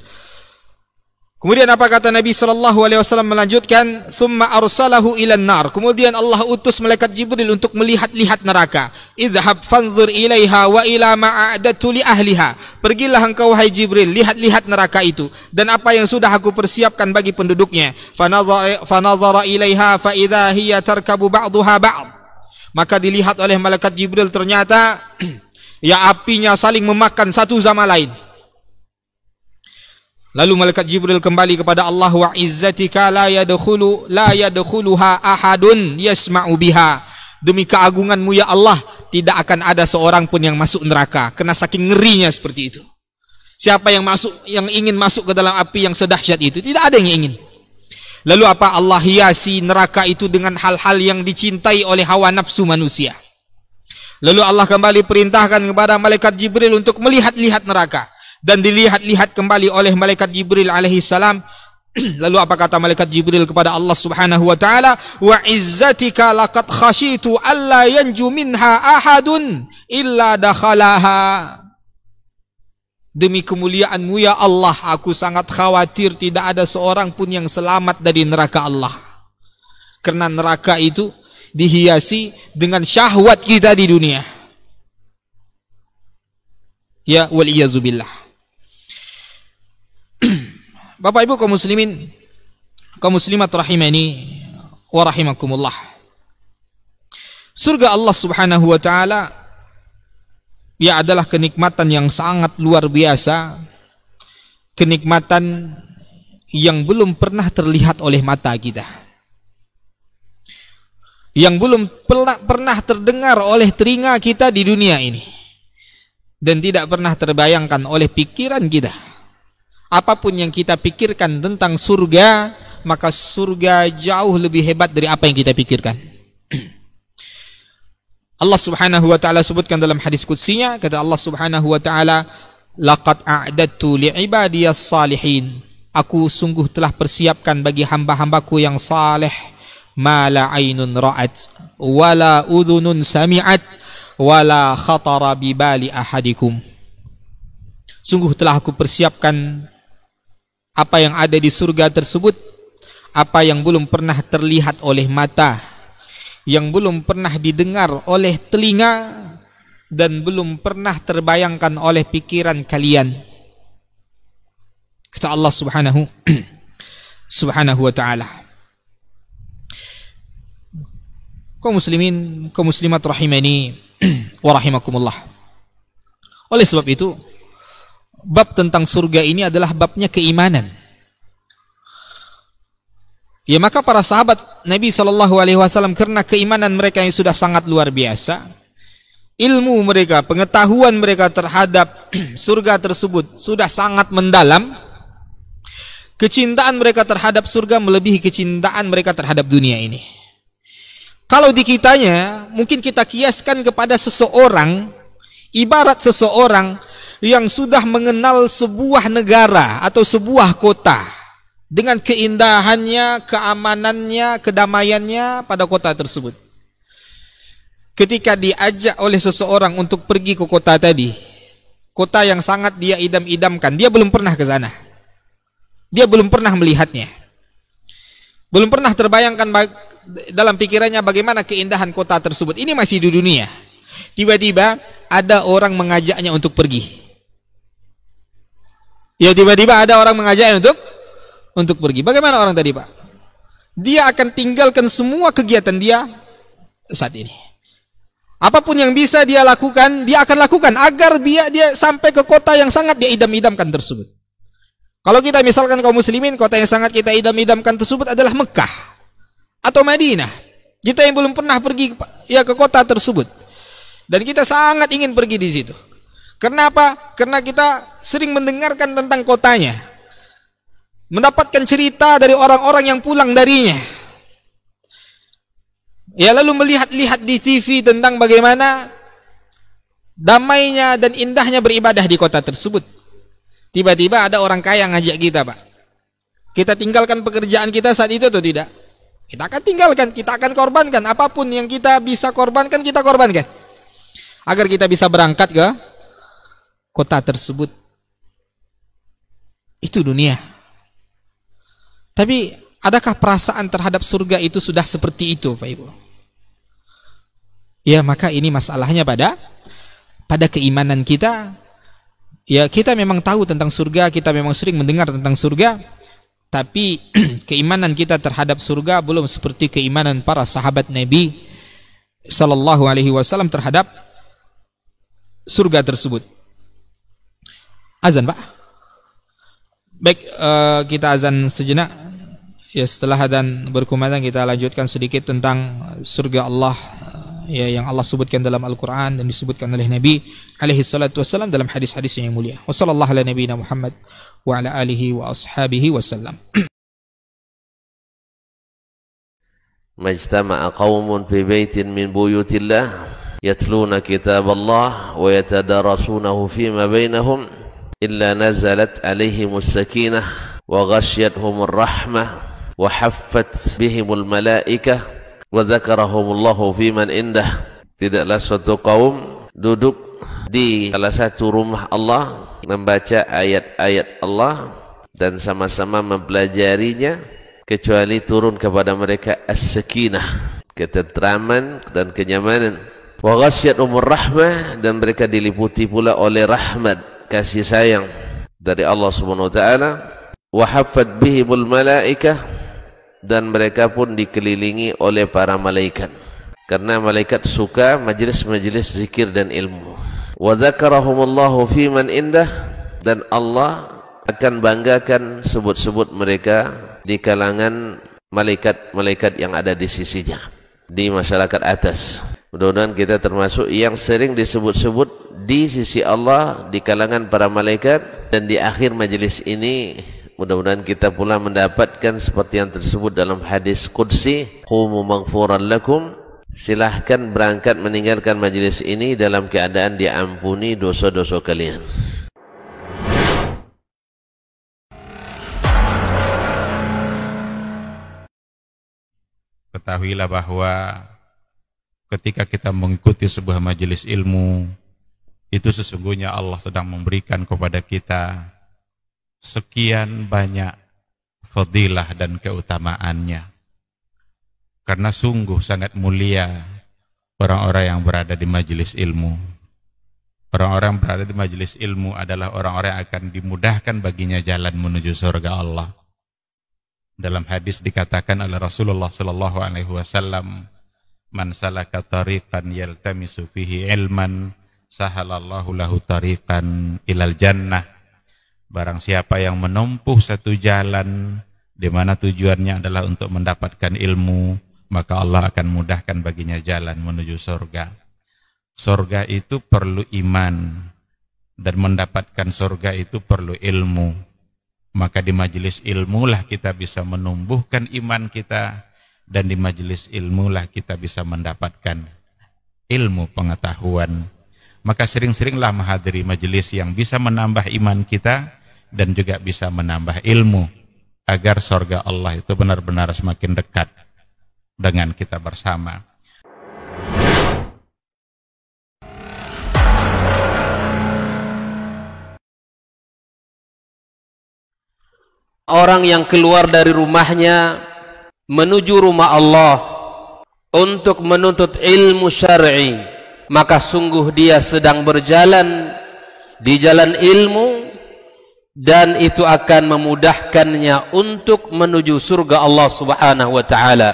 Kemudian apa kata Nabi Shallallahu Alaihi Wasallam melanjutkan, summa arsalahu ilan nar. Kemudian Allah utus malaikat Jibril untuk melihat-lihat neraka. Idhab fanzur ilaiha wa ila ma'adatu li ahliha. Pergilah engkau wahai Jibril, lihat-lihat neraka itu dan apa yang sudah aku persiapkan bagi penduduknya. Fanazara ilaiha fa idza hiya tarkabu ba'daha ba'd. Maka dilihat oleh malaikat Jibril ternyata [CLEARS THROAT] ya apinya saling memakan satu sama lain. Lalu malaikat Jibril kembali kepada Allah wa izzatika la yadkhulu la yadkhuluha ahadun yasma'u biha. Demi keagunganmu ya Allah, tidak akan ada seorang pun yang masuk neraka. Kena saking ngerinya seperti itu. Siapa yang masuk yang ingin masuk ke dalam api yang sedahsyat itu? Tidak ada yang ingin. Lalu apa Allah hiasi neraka itu dengan hal-hal yang dicintai oleh hawa nafsu manusia. Lalu Allah kembali perintahkan kepada malaikat Jibril untuk melihat-lihat neraka dan dilihat-lihat kembali oleh malaikat Jibril alaihi salam [CLEARS THROAT] Lalu apa kata malaikat Jibril kepada Allah Subhanahu wa taala? Wa izzatika laqad khasyitu alla yanju minha ahadun illa dakhalaha. Demi kemuliaanmu ya Allah, aku sangat khawatir tidak ada seorang pun yang selamat dari neraka Allah. Karena neraka itu dihiasi dengan syahwat kita di dunia. Ya waliyazubillah. Bapak Ibu kaum muslimin, kaum muslimat rahimani wa rahimakumullah. Surga Allah Subhanahu wa taala ia adalah kenikmatan yang sangat luar biasa, kenikmatan yang belum pernah terlihat oleh mata kita. Yang belum pernah terdengar oleh telinga kita di dunia ini dan tidak pernah terbayangkan oleh pikiran kita apapun yang kita pikirkan tentang surga, maka surga jauh lebih hebat dari apa yang kita pikirkan. [CLEARS THROAT] Allah Subhanahu wa taala sebutkan dalam hadis qudsinya kata Allah Subhanahu wa taala laqad a'dattu li'ibadiyas salihin aku sungguh telah persiapkan bagi hamba-hambaku yang saleh ma la ainun ra'at wala udhunun sami'at wala khatara bi bali ahadikum sungguh telah aku persiapkan apa yang ada di surga tersebut, apa yang belum pernah terlihat oleh mata, yang belum pernah didengar oleh telinga, dan belum pernah terbayangkan oleh pikiran kalian. Kata Allah Subhanahu [CLEARS THROAT] Subhanahu wa taala. Kaum muslimin, kaum muslimat rahimani [CLEARS THROAT] wa rahimakumullah. Oleh sebab itu, bab tentang surga ini adalah babnya keimanan. Ya maka para sahabat Nabi Shallallahu Alaihi Wasallam karena keimanan mereka yang sudah sangat luar biasa, ilmu mereka, pengetahuan mereka terhadap [CLEARS THROAT] surga tersebut sudah sangat mendalam. Kecintaan mereka terhadap surga melebihi kecintaan mereka terhadap dunia ini. Kalau di kitanya, mungkin kita kiaskan kepada seseorang, ibarat seseorang yang sudah mengenal sebuah negara atau sebuah kota dengan keindahannya, keamanannya, kedamaiannya pada kota tersebut. Ketika diajak oleh seseorang untuk pergi ke kota tadi, kota yang sangat dia idam-idamkan, dia belum pernah ke sana. Dia belum pernah melihatnya. Belum pernah terbayangkan dalam pikirannya bagaimana keindahan kota tersebut. Ini masih di dunia. Tiba-tiba ada orang mengajaknya untuk pergi. Ya tiba-tiba ada orang mengajaknya untuk untuk pergi. Bagaimana orang tadi, Pak? Dia akan tinggalkan semua kegiatan dia saat ini. Apapun yang bisa dia lakukan, dia akan lakukan agar dia dia sampai ke kota yang sangat dia idam-idamkan tersebut. Kalau kita misalkan kaum muslimin, kota yang sangat kita idam-idamkan tersebut adalah Mekah atau Madinah. Kita yang belum pernah pergi ya ke kota tersebut. Dan kita sangat ingin pergi di situ. Kenapa? Karena kita sering mendengarkan tentang kotanya. Mendapatkan cerita dari orang-orang yang pulang darinya. Ya lalu melihat-lihat di TV tentang bagaimana damainya dan indahnya beribadah di kota tersebut. Tiba-tiba ada orang kaya ngajak kita, Pak. Kita tinggalkan pekerjaan kita saat itu atau tidak? Kita akan tinggalkan, kita akan korbankan apapun yang kita bisa korbankan, kita korbankan. Agar kita bisa berangkat ke kota tersebut. Itu dunia. Tapi adakah perasaan terhadap surga itu sudah seperti itu, Pak Ibu? Ya, maka ini masalahnya pada pada keimanan kita. Ya, kita memang tahu tentang surga, kita memang sering mendengar tentang surga, tapi [CLEARS THROAT] keimanan kita terhadap surga belum seperti keimanan para sahabat Nabi sallallahu alaihi wasallam terhadap surga tersebut. azan Pak. Baik, uh, kita azan sejenak. Ya setelah azan berkumandang kita lanjutkan sedikit tentang surga Allah ya yang Allah sebutkan dalam Al-Qur'an dan disebutkan oleh Nabi alaihi salatu wasallam dalam hadis-hadis yang mulia. Wassallallahu ala nabiyina Muhammad wa ala alihi wa ashabihi wasallam. ما اجتمع قوم في بيت من بيوت الله يتلون كتاب الله ويتدارسونه فيما بينهم illa nazalat alaihim sakinah wa ghasyiyatuhum rahmah wa haffat al malaikah wa dzakarahumullahu fi man indah tidaklah suatu kaum duduk di salah satu rumah Allah membaca ayat-ayat Allah dan sama-sama mempelajarinya kecuali turun kepada mereka as-sakinah ketentraman dan kenyamanan wa ghasyiyatuhum rahmah dan mereka diliputi pula oleh rahmat kasih sayang dari Allah Subhanahu wa taala wa haffat bihi bul malaika dan mereka pun dikelilingi oleh para malaikat karena malaikat suka majlis-majlis zikir dan ilmu wa dzakarahumullahu fi man indah dan Allah akan banggakan sebut-sebut mereka di kalangan malaikat-malaikat yang ada di sisinya di masyarakat atas Mudah-mudahan kita termasuk yang sering disebut-sebut di sisi Allah, di kalangan para malaikat dan di akhir majelis ini mudah-mudahan kita pula mendapatkan seperti yang tersebut dalam hadis Qudsi Qumu maghfuran lakum Silahkan berangkat meninggalkan majelis ini dalam keadaan diampuni dosa-dosa kalian. Ketahuilah bahwa ketika kita mengikuti sebuah majelis ilmu, itu sesungguhnya Allah sedang memberikan kepada kita sekian banyak fadilah dan keutamaannya. Karena sungguh sangat mulia orang-orang yang berada di majelis ilmu. Orang-orang berada di majelis ilmu adalah orang-orang yang akan dimudahkan baginya jalan menuju surga Allah. Dalam hadis dikatakan oleh Rasulullah Shallallahu Alaihi Wasallam, man salaka tariqan yaltamisu fihi ilman sahalallahu lahu tariqan ilal jannah barang siapa yang menempuh satu jalan di mana tujuannya adalah untuk mendapatkan ilmu maka Allah akan mudahkan baginya jalan menuju surga surga itu perlu iman dan mendapatkan surga itu perlu ilmu maka di majelis ilmulah kita bisa menumbuhkan iman kita dan di majelis ilmu lah kita bisa mendapatkan ilmu pengetahuan. Maka sering-seringlah menghadiri majelis yang bisa menambah iman kita dan juga bisa menambah ilmu agar sorga Allah itu benar-benar semakin dekat dengan kita bersama. Orang yang keluar dari rumahnya menuju rumah Allah untuk menuntut ilmu syar'i maka sungguh dia sedang berjalan di jalan ilmu dan itu akan memudahkannya untuk menuju surga Allah Subhanahu wa taala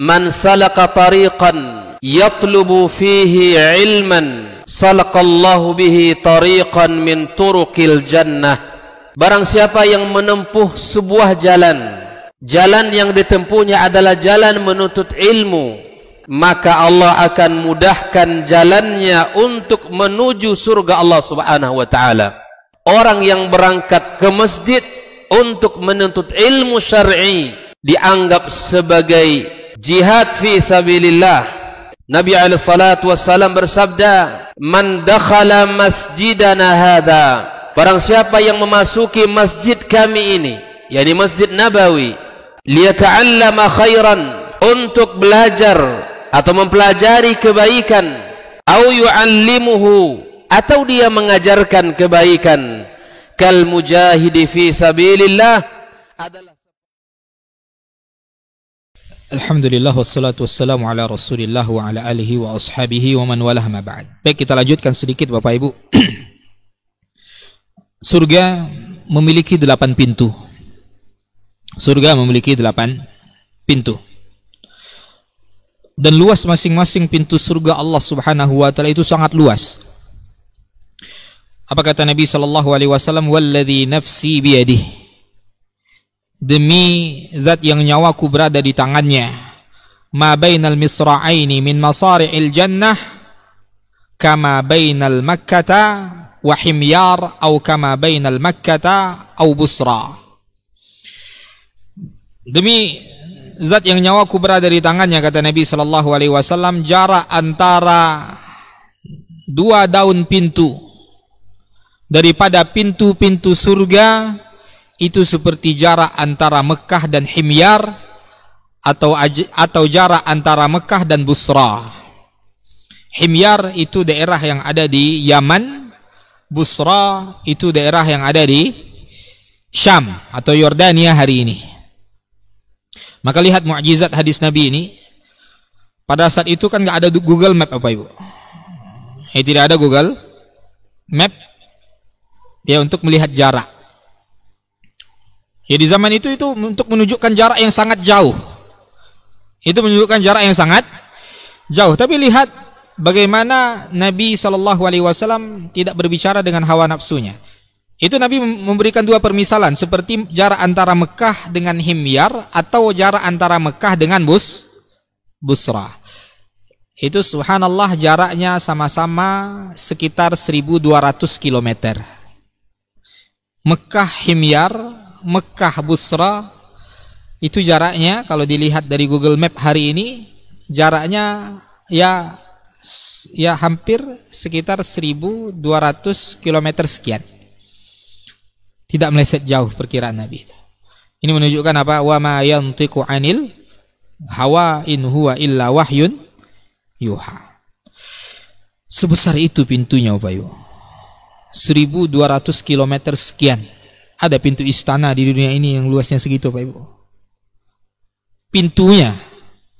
man salaka tariqan yatlubu fihi ilman Allah bihi tariqan min turuqil jannah barang siapa yang menempuh sebuah jalan jalan yang ditempuhnya adalah jalan menuntut ilmu maka Allah akan mudahkan jalannya untuk menuju surga Allah Subhanahu wa taala orang yang berangkat ke masjid untuk menuntut ilmu syar'i dianggap sebagai jihad fi sabilillah Nabi alaihi salatu wasallam bersabda man dakhala masjidana hadha barang siapa yang memasuki masjid kami ini yakni masjid nabawi liyata'allama khairan untuk belajar atau mempelajari kebaikan au yu'allimuhu atau dia mengajarkan kebaikan kal mujahidi fi sabilillah adalah Alhamdulillah wassalatu wassalamu ala Rasulillah wa ala alihi wa ashabihi wa man walah ma ba'd. Baik, kita lanjutkan sedikit Bapak Ibu. [CLEARS THROAT] Surga memiliki delapan pintu. Surga memiliki delapan pintu. Dan luas masing-masing pintu surga Allah Subhanahu wa taala itu sangat luas. Apa kata Nabi sallallahu alaihi wasallam, "Wallazi nafsi biyadih." Demi zat yang nyawaku berada di tangannya. Ma bainal misra'aini min masari'il jannah kama bainal makkata wa himyar atau kama bainal makkata atau busra. Demi zat yang nyawaku berada di tangannya kata Nabi Shallallahu Alaihi Wasallam jarak antara dua daun pintu daripada pintu-pintu surga itu seperti jarak antara Mekah dan Himyar atau atau jarak antara Mekah dan Busra. Himyar itu daerah yang ada di Yaman, Busra itu daerah yang ada di Syam atau Yordania hari ini. Maka lihat mukjizat hadis Nabi ini. Pada saat itu kan nggak ada Google Map apa ibu? Eh, tidak ada Google Map ya untuk melihat jarak. Ya di zaman itu itu untuk menunjukkan jarak yang sangat jauh. Itu menunjukkan jarak yang sangat jauh. Tapi lihat bagaimana Nabi Shallallahu Alaihi Wasallam tidak berbicara dengan hawa nafsunya. Itu Nabi memberikan dua permisalan seperti jarak antara Mekah dengan Himyar atau jarak antara Mekah dengan Bus Busra. Itu subhanallah jaraknya sama-sama sekitar 1200 km. Mekah Himyar, Mekah Busra itu jaraknya kalau dilihat dari Google Map hari ini jaraknya ya ya hampir sekitar 1200 km sekian tidak meleset jauh perkiraan Nabi itu. Ini menunjukkan apa? Wa ma yantiqu anil hawa in huwa illa wahyun yuha. Sebesar itu pintunya Bayu. 1200 km sekian. Ada pintu istana di dunia ini yang luasnya segitu Pak Ibu. Pintunya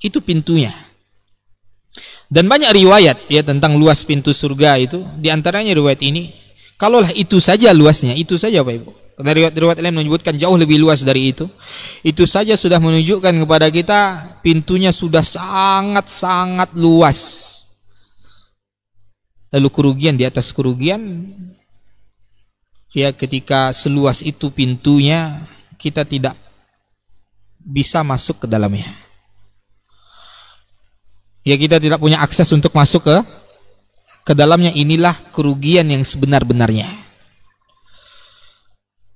itu pintunya. Dan banyak riwayat ya tentang luas pintu surga itu, di antaranya riwayat ini Kalaulah itu saja luasnya, itu saja Pak Ibu. Dari riwayat lain menyebutkan jauh lebih luas dari itu. Itu saja sudah menunjukkan kepada kita pintunya sudah sangat-sangat luas. Lalu kerugian di atas kerugian ya ketika seluas itu pintunya kita tidak bisa masuk ke dalamnya. Ya kita tidak punya akses untuk masuk ke ke dalamnya inilah kerugian yang sebenar-benarnya.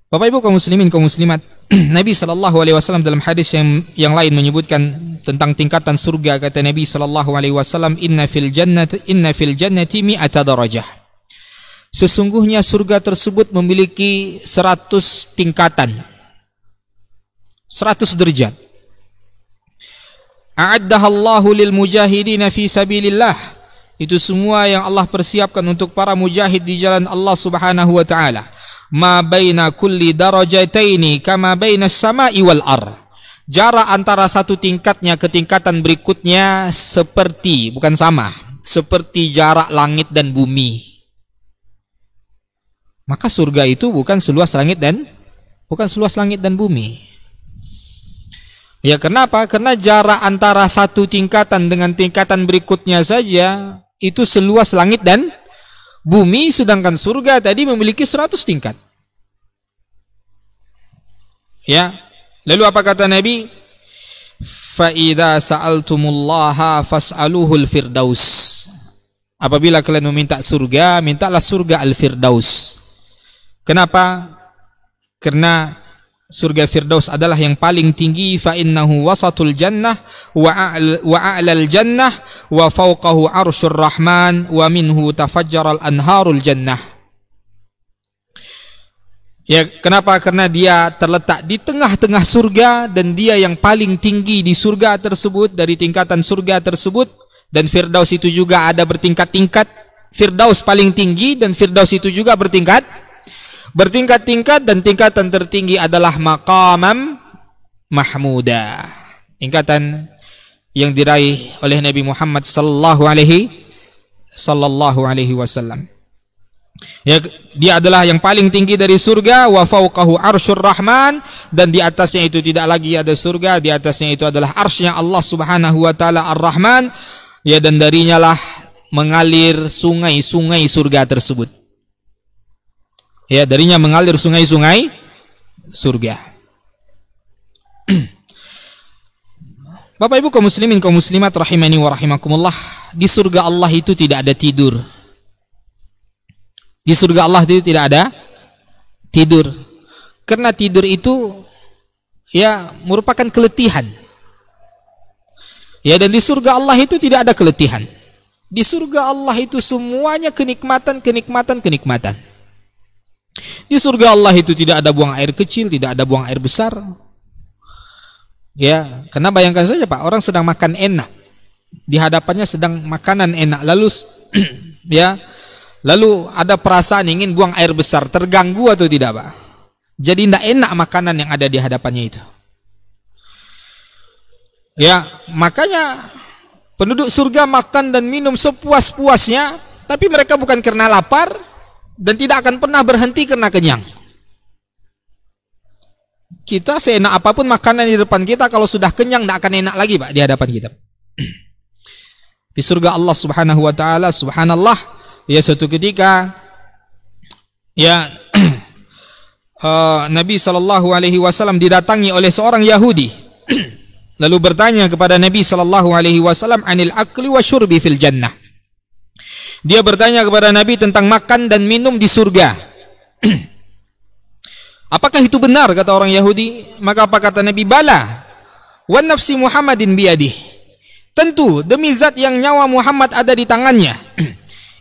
Bapak Ibu kaum muslimin kaum muslimat, [CLEARS THROAT] Nabi Shallallahu alaihi wasallam dalam hadis yang yang lain menyebutkan tentang tingkatan surga kata Nabi Shallallahu alaihi wasallam inna fil jannati inna fil jannati mi'ata darajah. Sesungguhnya surga tersebut memiliki 100 tingkatan. 100 derajat. A'addahallahu lil mujahidin fi sabilillah itu semua yang Allah persiapkan untuk para mujahid di jalan Allah Subhanahu wa taala ma baina kulli darajataini kama baina samai wal ar jarak antara satu tingkatnya ke tingkatan berikutnya seperti bukan sama seperti jarak langit dan bumi maka surga itu bukan seluas langit dan bukan seluas langit dan bumi Ya kenapa? Karena jarak antara satu tingkatan dengan tingkatan berikutnya saja itu seluas langit dan bumi sedangkan surga tadi memiliki 100 tingkat. Ya. Lalu apa kata Nabi? Fa idza sa'altumullaha fas'aluhul firdaus. Apabila kalian meminta surga, mintalah surga al-firdaus. Kenapa? Karena surga firdaus adalah yang paling tinggi fa innahu wasatul jannah wa a'lal jannah wa fawqahu arsyur rahman wa minhu tafajjaral anharul jannah Ya, kenapa? Karena dia terletak di tengah-tengah surga dan dia yang paling tinggi di surga tersebut dari tingkatan surga tersebut dan Firdaus itu juga ada bertingkat-tingkat. Firdaus paling tinggi dan Firdaus itu juga bertingkat bertingkat-tingkat dan tingkatan tertinggi adalah maqamam mahmuda. Tingkatan yang diraih oleh Nabi Muhammad sallallahu alaihi sallallahu alaihi wasallam. Ya, dia adalah yang paling tinggi dari surga wa fauqahu arsyur rahman dan di atasnya itu tidak lagi ada surga, di atasnya itu adalah arsy Allah Subhanahu wa taala Ar-Rahman. Ya dan darinya lah mengalir sungai-sungai surga tersebut. Ya, darinya mengalir sungai-sungai surga. [CLEARS THROAT] Bapak Ibu kaum muslimin kaum muslimat rahimani wa rahimakumullah, di surga Allah itu tidak ada tidur. Di surga Allah itu tidak ada tidur. Karena tidur itu ya merupakan keletihan. Ya dan di surga Allah itu tidak ada keletihan. Di surga Allah itu semuanya kenikmatan, kenikmatan, kenikmatan. Di surga Allah itu tidak ada buang air kecil, tidak ada buang air besar. Ya, karena bayangkan saja Pak, orang sedang makan enak. Di hadapannya sedang makanan enak. Lalu [CLEARS THROAT] ya, lalu ada perasaan ingin buang air besar, terganggu atau tidak, Pak? Jadi tidak enak makanan yang ada di hadapannya itu. Ya, makanya penduduk surga makan dan minum sepuas-puasnya, tapi mereka bukan karena lapar, dan tidak akan pernah berhenti karena kenyang. Kita seenak apapun makanan di depan kita kalau sudah kenyang tidak akan enak lagi Pak di hadapan kita. [CLEARS THROAT] Di surga Allah Subhanahu wa taala subhanallah ya suatu ketika ya uh, [CLEARS THROAT] Nabi sallallahu alaihi wasallam didatangi oleh seorang Yahudi [CLEARS THROAT] lalu bertanya kepada Nabi sallallahu alaihi wasallam anil akli wa syurbi fil jannah dia bertanya kepada Nabi tentang makan dan minum di surga. [CLEARS THROAT] Apakah itu benar kata orang Yahudi? Maka apa kata Nabi? Bala. Wan nafsi Muhammadin biadih. Tentu demi zat yang nyawa Muhammad ada di tangannya. [CLEARS THROAT]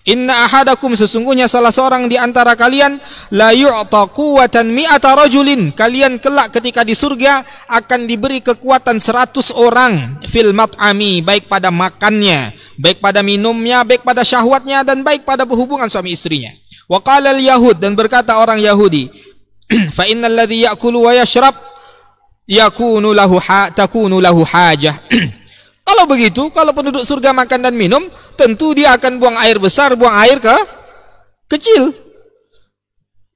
Inna ahadakum sesungguhnya salah seorang di antara kalian la yu'ta quwwatan mi'ata rajulin. Kalian kelak ketika di surga akan diberi kekuatan 100 orang fil mat'ami, baik pada makannya, baik pada minumnya, baik pada syahwatnya dan baik pada hubungan suami istrinya. Wa qala al-yahud dan berkata orang Yahudi, [CLEARS THROAT] fa innal ladzi ya'kulu wa yashrab yakunu lahu ha, takunu lahu hajah. [CLEARS THROAT] Kalau begitu, kalau penduduk surga makan dan minum, tentu dia akan buang air besar, buang air ke kecil.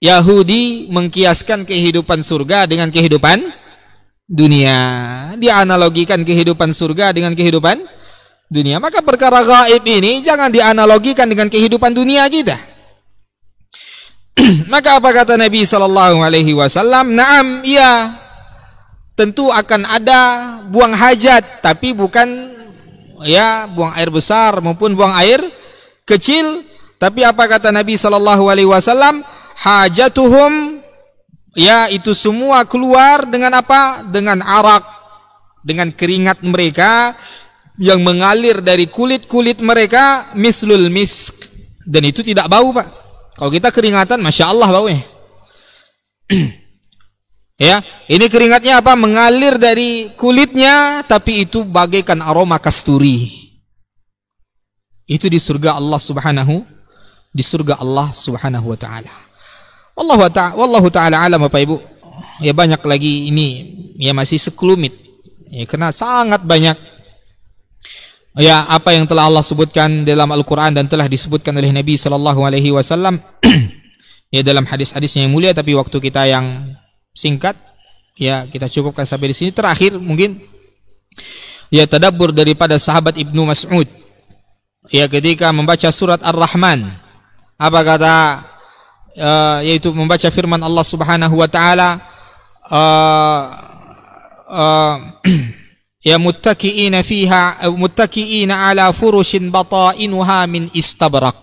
Yahudi mengkiaskan kehidupan surga dengan kehidupan dunia. Dia analogikan kehidupan surga dengan kehidupan dunia. Maka perkara gaib ini jangan dianalogikan dengan kehidupan dunia kita. [CLEARS THROAT] Maka apa kata Nabi Shallallahu alaihi wasallam? Naam, iya, tentu akan ada buang hajat tapi bukan ya buang air besar maupun buang air kecil tapi apa kata Nabi Shallallahu alaihi wasallam hajatuhum ya itu semua keluar dengan apa dengan arak dengan keringat mereka yang mengalir dari kulit-kulit mereka mislul misk dan itu tidak bau Pak kalau kita keringatan masya Allah bau baunya [CLEARS THROAT] Ya, ini keringatnya apa? Mengalir dari kulitnya tapi itu bagaikan aroma kasturi. Itu di surga Allah Subhanahu di surga Allah Subhanahu wa taala. Wallahu ta'ala wallahu taala alam Bapak Ibu. Ya banyak lagi ini ya masih sekelumit. Ya karena sangat banyak ya apa yang telah Allah sebutkan dalam Al-Qur'an dan telah disebutkan oleh Nabi sallallahu alaihi wasallam [CLEARS THROAT] ya dalam hadis-hadisnya yang mulia tapi waktu kita yang singkat ya kita cukupkan sampai di sini terakhir mungkin ya tadabbur daripada sahabat Ibnu Mas'ud ya ketika membaca surat Ar-Rahman apa kata e, yaitu membaca firman Allah Subhanahu wa taala e, e, [CLEARS THROAT] ya muttaki'ina fiha muttaki'ina ala furushin batainuha min istabrak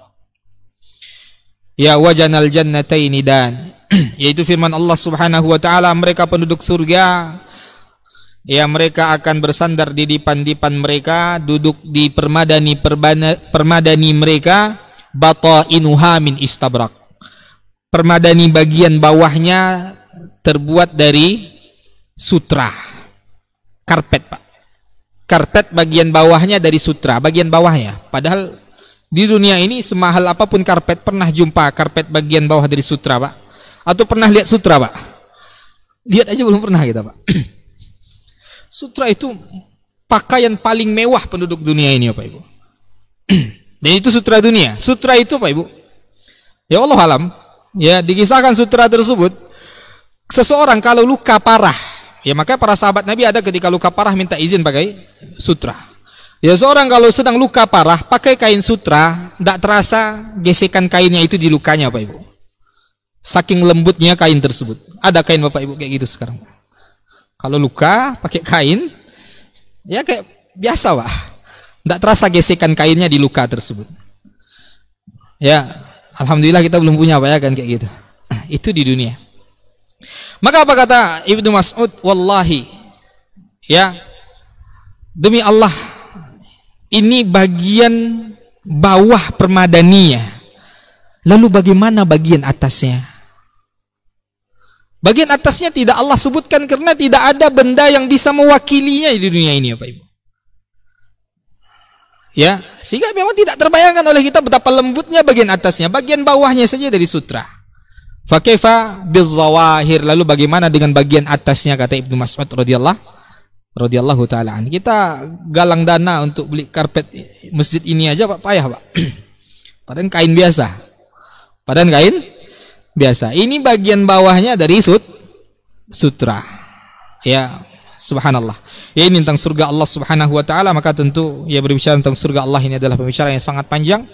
ya wajanal jannataini dan [CLEARS THROAT] yaitu firman Allah Subhanahu wa taala mereka penduduk surga ya mereka akan bersandar di dipan-dipan mereka duduk di permadani permadani mereka batainuha min istabrak permadani bagian bawahnya terbuat dari sutra karpet Pak karpet bagian bawahnya dari sutra bagian bawahnya padahal di dunia ini semahal apapun karpet pernah jumpa karpet bagian bawah dari sutra Pak atau pernah lihat sutra, Pak? Lihat aja belum pernah kita, Pak. [CLEARS THROAT] sutra itu pakaian paling mewah penduduk dunia ini, Pak Ibu. [CLEARS THROAT] Dan itu sutra dunia. Sutra itu, Pak Ibu. Ya Allah alam, ya dikisahkan sutra tersebut seseorang kalau luka parah, ya makanya para sahabat Nabi ada ketika luka parah minta izin pakai sutra. Ya seorang kalau sedang luka parah pakai kain sutra, tidak terasa gesekan kainnya itu di lukanya, Pak Ibu. Saking lembutnya kain tersebut. Ada kain Bapak Ibu kayak gitu sekarang. Kalau luka pakai kain ya kayak biasa, Pak. Tidak terasa gesekan kainnya di luka tersebut. Ya, alhamdulillah kita belum punya Pak ya kan kayak gitu. [CLEARS THROAT] Itu di dunia. Maka apa kata Ibnu Mas'ud? Wallahi ya demi Allah ini bagian bawah permadaninya Lalu bagaimana bagian atasnya? Bagian atasnya tidak Allah sebutkan karena tidak ada benda yang bisa mewakilinya di dunia ini, Bapak Ibu. Ya, sehingga memang tidak terbayangkan oleh kita betapa lembutnya bagian atasnya, bagian bawahnya saja dari sutra. Fakifa bizawahir lalu bagaimana dengan bagian atasnya kata Ibnu Mas'ud radhiyallahu radhiyallahu taala Kita galang dana untuk beli karpet masjid ini aja Pak payah, Pak. [CLEARS THROAT] Padahal kain biasa. Badan kain biasa. Ini bagian bawahnya dari sut sutra. Ya, subhanallah. Ya ini tentang surga Allah Subhanahu wa taala, maka tentu ya berbicara tentang surga Allah ini adalah pembicaraan yang sangat panjang.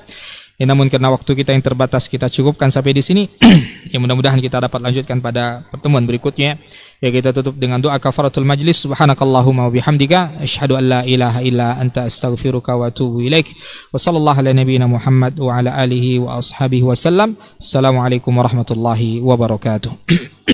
Ya, namun karena waktu kita yang terbatas kita cukupkan sampai di sini. [CLEARS THROAT] ya mudah-mudahan kita dapat lanjutkan pada pertemuan berikutnya. Ya kita tutup dengan doa kafaratul majlis. Subhanakallahumma wa bihamdika asyhadu an la ilaha illa anta astaghfiruka wa atubu ilaik. Wa sallallahu ala nabiyyina Muhammad wa ala alihi wa ashabihi wasallam. Assalamualaikum warahmatullahi wabarakatuh. [CLEARS THROAT]